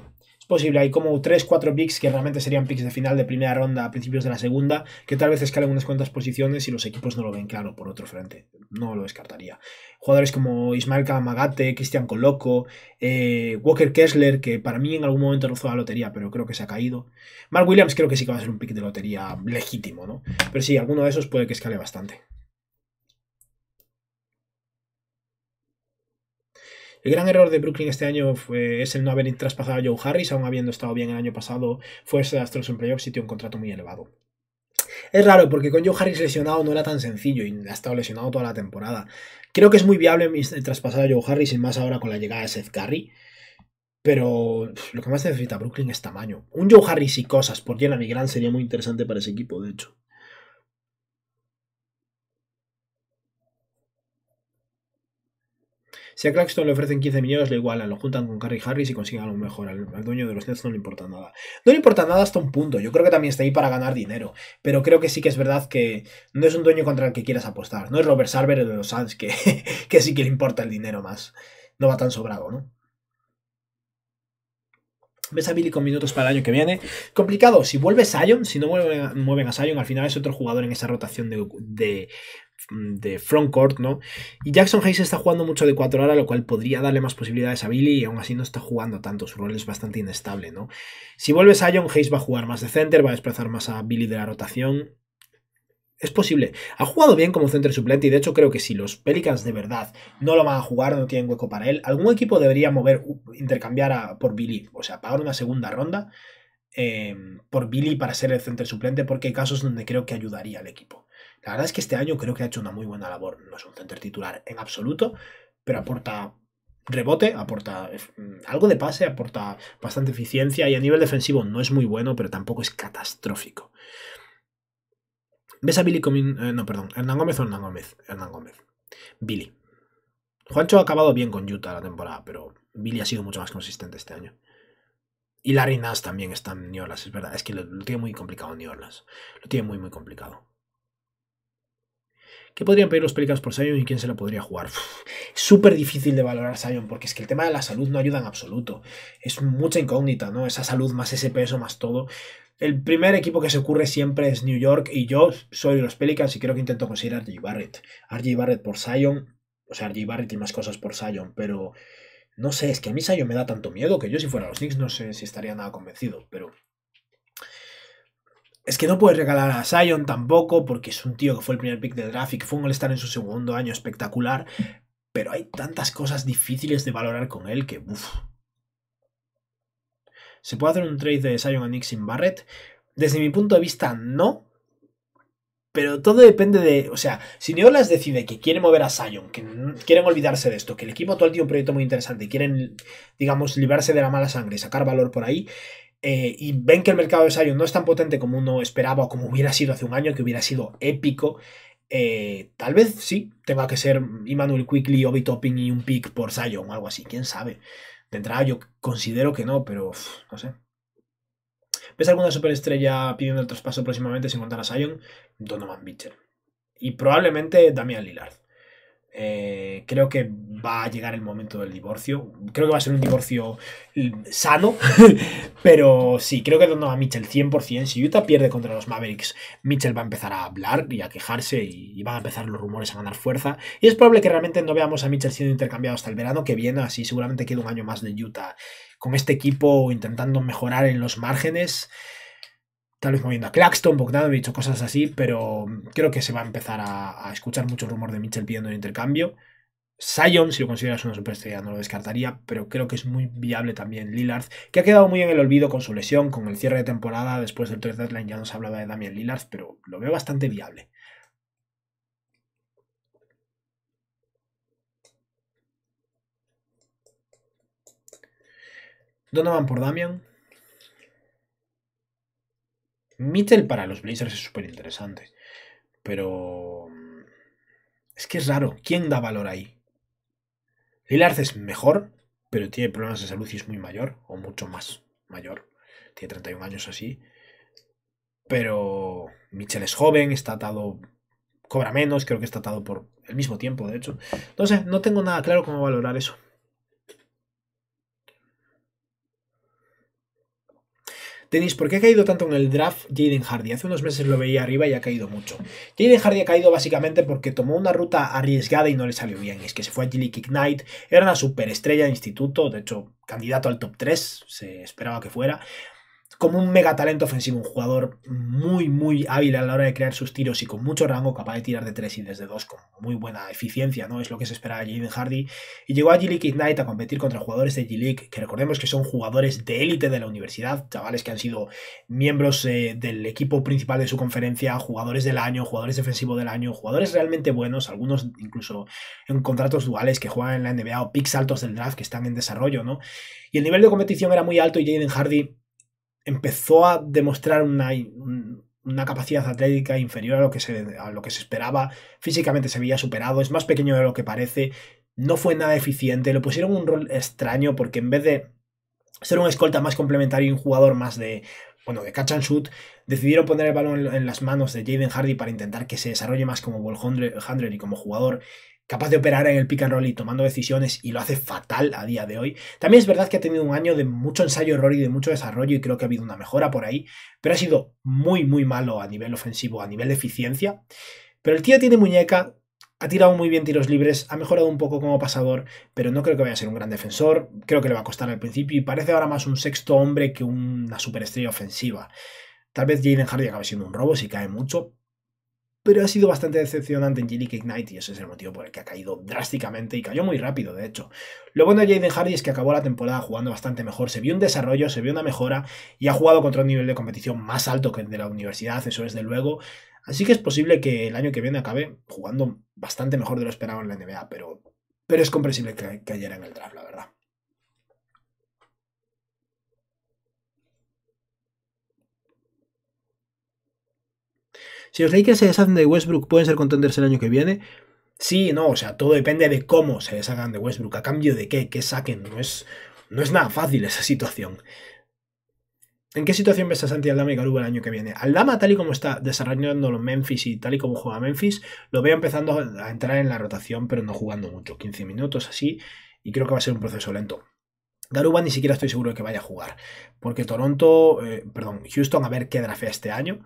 posible. Hay como 3, 4 picks que realmente serían picks de final de primera ronda a principios de la segunda, que tal vez escalen unas cuantas posiciones y los equipos no lo ven claro por otro frente. No lo descartaría. Jugadores como Ismael Kamagate, Cristian Coloco, eh, Walker Kessler, que para mí en algún momento rozó la lotería, pero creo que se ha caído. Mark Williams creo que sí que va a ser un pick de lotería legítimo, ¿no? Pero sí, alguno de esos puede que escale bastante. El gran error de Brooklyn este año fue, es el no haber traspasado a Joe Harris, aún habiendo estado bien el año pasado, fue Astros en playoffs y tiene un contrato muy elevado. Es raro porque con Joe Harris lesionado no era tan sencillo y ha estado lesionado toda la temporada. Creo que es muy viable eh, traspasar a Joe Harris y más ahora con la llegada de Seth Curry. Pero lo que más necesita Brooklyn es tamaño. Un Joe Harris y cosas por la Grant sería muy interesante para ese equipo, de hecho. Si a Claxton le ofrecen 15 millones, le igualan, lo juntan con Carrie Harris y consiguen algo mejor. Al, dueño de los Nets no le importa nada. No le importa nada hasta un punto. Yo creo que también está ahí para ganar dinero. Pero creo que sí que es verdad que no es un dueño contra el que quieras apostar. No es Robert Sarver el de los Suns, (laughs) que, sí que le importa el dinero más. No va tan sobrado, ¿no? Ves a Billy con minutos para el año que viene. Complicado, si vuelve Sion, si no mueven, a Sion, al final es otro jugador en esa rotación de Mm, de frontcourt, ¿no? Y Jackson Hayes está jugando mucho de 4 horas, lo cual podría darle más posibilidades a Billy y aún así no está jugando tanto, su rol es bastante inestable, ¿no? Si vuelves a John Hayes va a jugar más de center, va a desplazar más a Billy de la rotación. Es posible. Ha jugado bien como center suplente y de hecho creo que si los Pelicans de verdad no lo van a jugar, no tienen hueco para él, algún equipo debería mover, uh, intercambiar a, por Billy, o sea, pagar una segunda ronda eh, por Billy para ser el center suplente porque hay casos donde creo que ayudaría al equipo. La verdad es que este año creo que ha hecho una muy buena labor. No es un center titular en absoluto, pero aporta rebote, aporta mm, algo de pase, aporta bastante eficiencia y a nivel defensivo no es muy bueno, pero tampoco es catastrófico. ¿Ves a Billy eh, no, perdón, Hernán Gómez o Hernán Gómez? Hernán Gómez. Billy. Juancho ha acabado bien con Utah la temporada, pero Billy ha sido mucho más consistente este año. Y Larry Nash también está en New es verdad. Es que lo, tiene muy complicado en New Lo tiene muy, muy complicado. ¿Qué podrían pedir los Pelicans por Sion y quién se la podría jugar? Súper difícil de valorar Sion, porque es que el tema de la salud no ayuda en absoluto. Es mucha incógnita, ¿no? Esa salud más ese peso más todo. El primer equipo que se ocurre siempre es New York y yo soy los Pelicans y creo que intento conseguir a RJ Barrett. RJ Barrett por Sion, o sea, RJ Barrett y más cosas por Sion, pero no sé, es que a mí Sion me da tanto miedo que yo si fuera los Knicks no sé si estaría nada convencido, pero es que no puedes regalar a Sion tampoco, porque es un tío que fue el primer pick de draft y que fue un estar en su segundo año espectacular. Pero hay tantas cosas difíciles de valorar con él que, uff. ¿Se puede hacer un trade de Sion a Nick sin Barrett? Desde mi punto de vista, no. Pero todo depende de. O sea, si Neolas decide que quiere mover a Sion, que quieren olvidarse de esto, que el equipo actual tiene un proyecto muy interesante y quieren, digamos, librarse de la mala sangre y sacar valor por ahí, eh, y ven que el mercado de Sion no es tan potente como uno esperaba o como hubiera sido hace un año, que hubiera sido épico, eh, tal vez sí tenga que ser Immanuel Quickly, Obi Topping y un pick por Sion o algo así, quién sabe. De entrada yo considero que no, pero no sé. ¿Ves alguna superestrella pidiendo el traspaso próximamente sin contar a Sion? Donovan Mitchell. Y probablemente Damian Lillard. Eh, creo que va a llegar el momento del divorcio. Creo que va a ser un divorcio mm, sano. (laughs) pero sí, creo que donó a Mitchell 100%. Si Utah pierde contra los Mavericks, Mitchell va a empezar a hablar y a quejarse y, van a empezar los rumores a ganar fuerza. Y es probable que realmente no veamos a Mitchell siendo intercambiado hasta el verano que viene. Así seguramente queda un año más de Utah con este equipo intentando mejorar en los márgenes tal vez moviendo a Claxton, he dicho cosas así, pero creo que se va a empezar a, escuchar mucho rumor de Mitchell pidiendo un intercambio. Sion, si lo consideras una superestrella, no lo descartaría, pero creo que es muy viable también Lillard, que ha quedado muy en el olvido con su lesión, con el cierre de temporada, después del 3-3 deadline ya nos hablaba de Damian Lillard, pero lo veo bastante viable. ¿Dónde van por Damian, Mitchell para los Blazers es súper interesante. Pero. Mm, es que es raro. ¿Quién da valor ahí? Lillard es mejor, pero tiene problemas de salud y es muy mayor, o mucho más mayor. Tiene 31 años así. Pero Mitchell es joven, está atado, cobra menos, creo que está atado por el mismo tiempo, de hecho. No sé, no tengo nada claro cómo valorar eso. Denis, ¿por qué ha caído tanto en el draft Jaden Hardy? Hace unos meses lo veía arriba y ha caído mucho. Jaden Hardy ha caído básicamente porque tomó una ruta arriesgada y no le salió bien. Es que se fue a Gilly Kick Knight, era una superestrella de instituto, de hecho, candidato al top 3, se esperaba que fuera como un mega talento ofensivo, un jugador muy, muy hábil a la hora de crear sus tiros y con mucho rango, capaz de tirar de tres y desde dos con muy buena eficiencia, ¿no? Es lo que se espera de Jaden Hardy. Y llegó a G-League Ignite a competir contra jugadores de G-League, que recordemos que son jugadores de élite de la universidad, chavales que han sido miembros eh, del equipo principal de su conferencia, jugadores del año, jugadores defensivos del año, jugadores realmente buenos, algunos incluso en contratos duales que juegan en la NBA o picks altos del draft que están en desarrollo, ¿no? Y el nivel de competición era muy alto y Jaden Hardy empezó a demostrar una, capacidad atlética inferior a lo, que se, a lo que se esperaba. Físicamente se veía superado, es más pequeño de lo que parece. No fue nada eficiente. Le pusieron un rol extraño porque en vez de ser un escolta más complementario y un jugador más de, bueno, de catch and shoot, decidieron poner el balón en las manos de Jaden Hardy para intentar que se desarrolle más como ball handler y como jugador capaz de operar en el pick and roll y tomando decisiones y lo hace fatal a día de hoy. También es verdad que ha tenido un año de mucho ensayo error y de mucho desarrollo y creo que ha habido una mejora por ahí, pero ha sido muy muy malo a nivel ofensivo, a nivel de eficiencia. Pero el tío tiene muñeca, ha tirado muy bien tiros libres, ha mejorado un poco como pasador, pero no creo que vaya a ser un gran defensor, creo que le va a costar al principio y parece ahora más un sexto hombre que una superestrella ofensiva. Tal vez Jaden Hardy acabe siendo un robo si cae mucho, pero ha sido bastante decepcionante en Angelic Knight y ese es el motivo por el que ha caído drásticamente y cayó muy rápido, de hecho. Lo bueno de Jaden Hardy es que acabó la temporada jugando bastante mejor, se vio un desarrollo, se vio una mejora y ha jugado contra un nivel de competición más alto que el de la universidad, eso es de luego. Así que es posible que el año que viene acabe jugando bastante mejor de lo esperado en la NBA, pero, pero es comprensible que cayera en el draft, la verdad. Si los Lakers se deshacen de Westbrook, ¿pueden ser contenders el año que viene? Sí, no, o sea, todo depende de cómo se deshagan de Westbrook, a cambio de qué, qué saquen. No es, no es nada fácil esa situación. ¿En qué situación ves a Santi Aldama y Garuba el año que viene? Aldama, tal y como está desarrollando los Memphis y tal y como juega Memphis, lo veo empezando a entrar en la rotación, pero no jugando mucho, 15 minutos así, y creo que va a ser un proceso lento. Garuba ni siquiera estoy seguro de que vaya a jugar, porque Toronto, eh, perdón, Houston a ver qué drafea este año,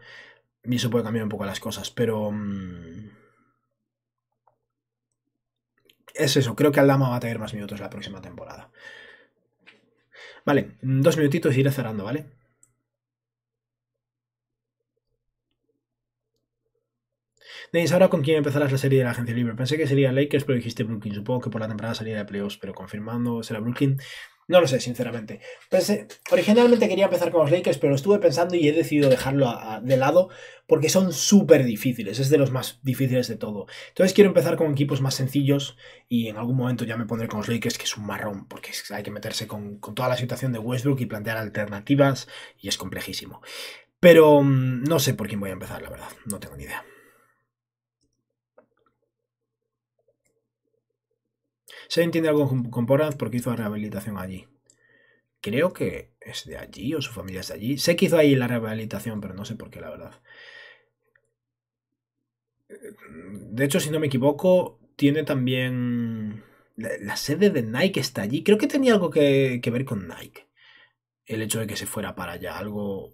y eso puede cambiar un poco las cosas, pero... Mm, es eso, creo que Aldama va a tener más minutos la próxima temporada. Vale, mm, dos minutitos y iré cerrando, ¿vale? Denis, ¿ahora con quién empezarás la serie de la agencia libre? Pensé que sería Lakers, pero dijiste Brooklyn. Supongo que por la temporada salida de playoffs, pero confirmando, será Brooklyn. No lo sé, sinceramente. originalmente quería empezar con los Lakers, pero estuve pensando y he decidido dejarlo de lado porque son súper difíciles, es de los más difíciles de todo. Entonces quiero empezar con equipos más sencillos y en algún momento ya me pondré con los Lakers, que es un marrón, porque hay que meterse con, con toda la situación de Westbrook y plantear alternativas y es complejísimo. Pero mm, no sé por quién voy a empezar, la verdad, no tengo ni idea. Se entiende algo con Portland porque hizo la rehabilitación allí. Creo que es de allí o su familia es de allí. Sé que hizo ahí la rehabilitación, pero no sé por qué, la verdad. De hecho, si no me equivoco, tiene también... La, sede de Nike está allí. Creo que tenía algo que, ver con Nike. El hecho de que se fuera para allá, algo...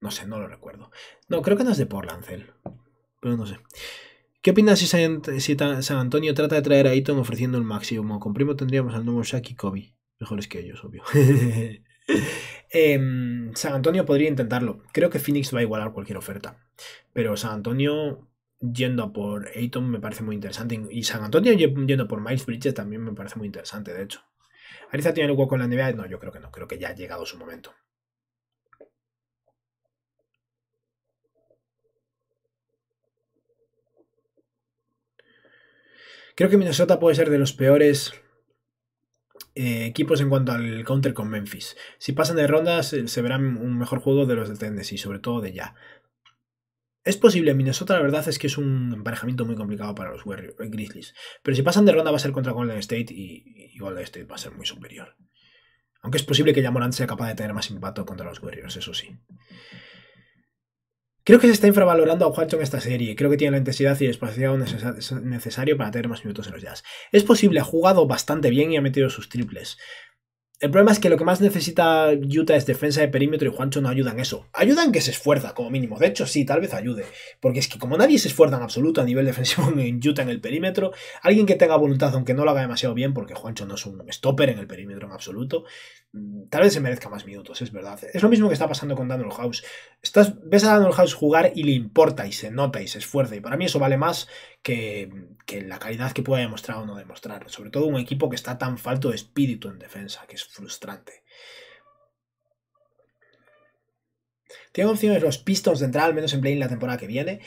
No sé, no lo recuerdo. No, creo que no es de Portland, Pero no sé. ¿Qué opinas si San, Antonio trata de traer a Ayton ofreciendo el máximo? Con primo tendríamos al nuevo Shaq y Kobe. Mejores que ellos, obvio. (laughs) Em, San Antonio podría intentarlo. Creo que Phoenix va a igualar cualquier oferta. Pero San Antonio yendo por Ayton me parece muy interesante. Y San Antonio yendo por Miles Bridges también me parece muy interesante, de hecho. ¿Ariza tiene el hueco la NBA? No, yo creo que no. Creo que ya ha llegado su momento. Creo que Minnesota puede ser de los peores eh, equipos en cuanto al counter con Memphis. Si pasan de rondas, eh, se verán un mejor juego de los de y sobre todo de ya. Es posible, Minnesota la verdad es que es un emparejamiento muy complicado para los eh, Grizzlies. Pero si pasan de ronda va a ser contra Golden State y, y Golden State va a ser muy superior. Aunque es posible que ya Morant sea capaz de tener más impacto contra los Warriors, eso sí. Creo que se está infravalorando a en esta serie. Creo que tiene la intensidad y el espacio necesario para tener más minutos en los jazz. Es posible, ha jugado bastante bien y ha metido sus triples. El problema es que lo que más necesita Utah es defensa de perímetro y Juancho no ayuda en eso. Ayuda en que se esfuerza, como mínimo. De hecho, sí, tal vez ayude. Porque es que como nadie se esfuerza en absoluto a nivel defensivo (laughs) en Utah en el perímetro, alguien que tenga voluntad, aunque no lo haga demasiado bien, porque Juancho no es un stopper en el perímetro en absoluto, mm, tal vez se merezca más minutos, es verdad. Es lo mismo que está pasando con Daniel House. Estás, ves a Daniel House jugar y le importa y se nota y se esfuerza. Y para mí eso vale más que, la calidad que pueda demostrar o no demostrar. Sobre todo un equipo que está tan falto de espíritu en defensa, que es frustrante. Tienen opciones los Pistons de entrada, al menos en play in la temporada que viene.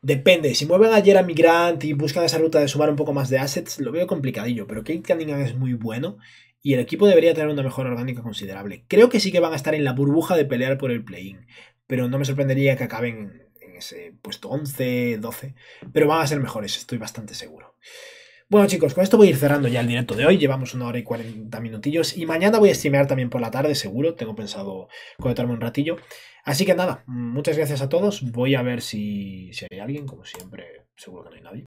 Depende, si mueven ayer a Migrant y buscan esa ruta de sumar un poco más de assets, lo veo complicadillo, pero Kate Cunningham es muy bueno y el equipo debería tener una mejora orgánica considerable. Creo que sí que van a estar en la burbuja de pelear por el play-in, pero no me sorprendería que acaben pues, He eh, puesto 11, 12, pero van a ser mejores, estoy bastante seguro. Bueno chicos, con esto voy a ir cerrando ya el directo de hoy, llevamos una hora y 40 minutillos y mañana voy a streamear también por la tarde seguro, tengo pensado conectarme un ratillo. Así que nada, muchas gracias a todos, voy a ver si, si hay alguien, como siempre, seguro que no hay nadie.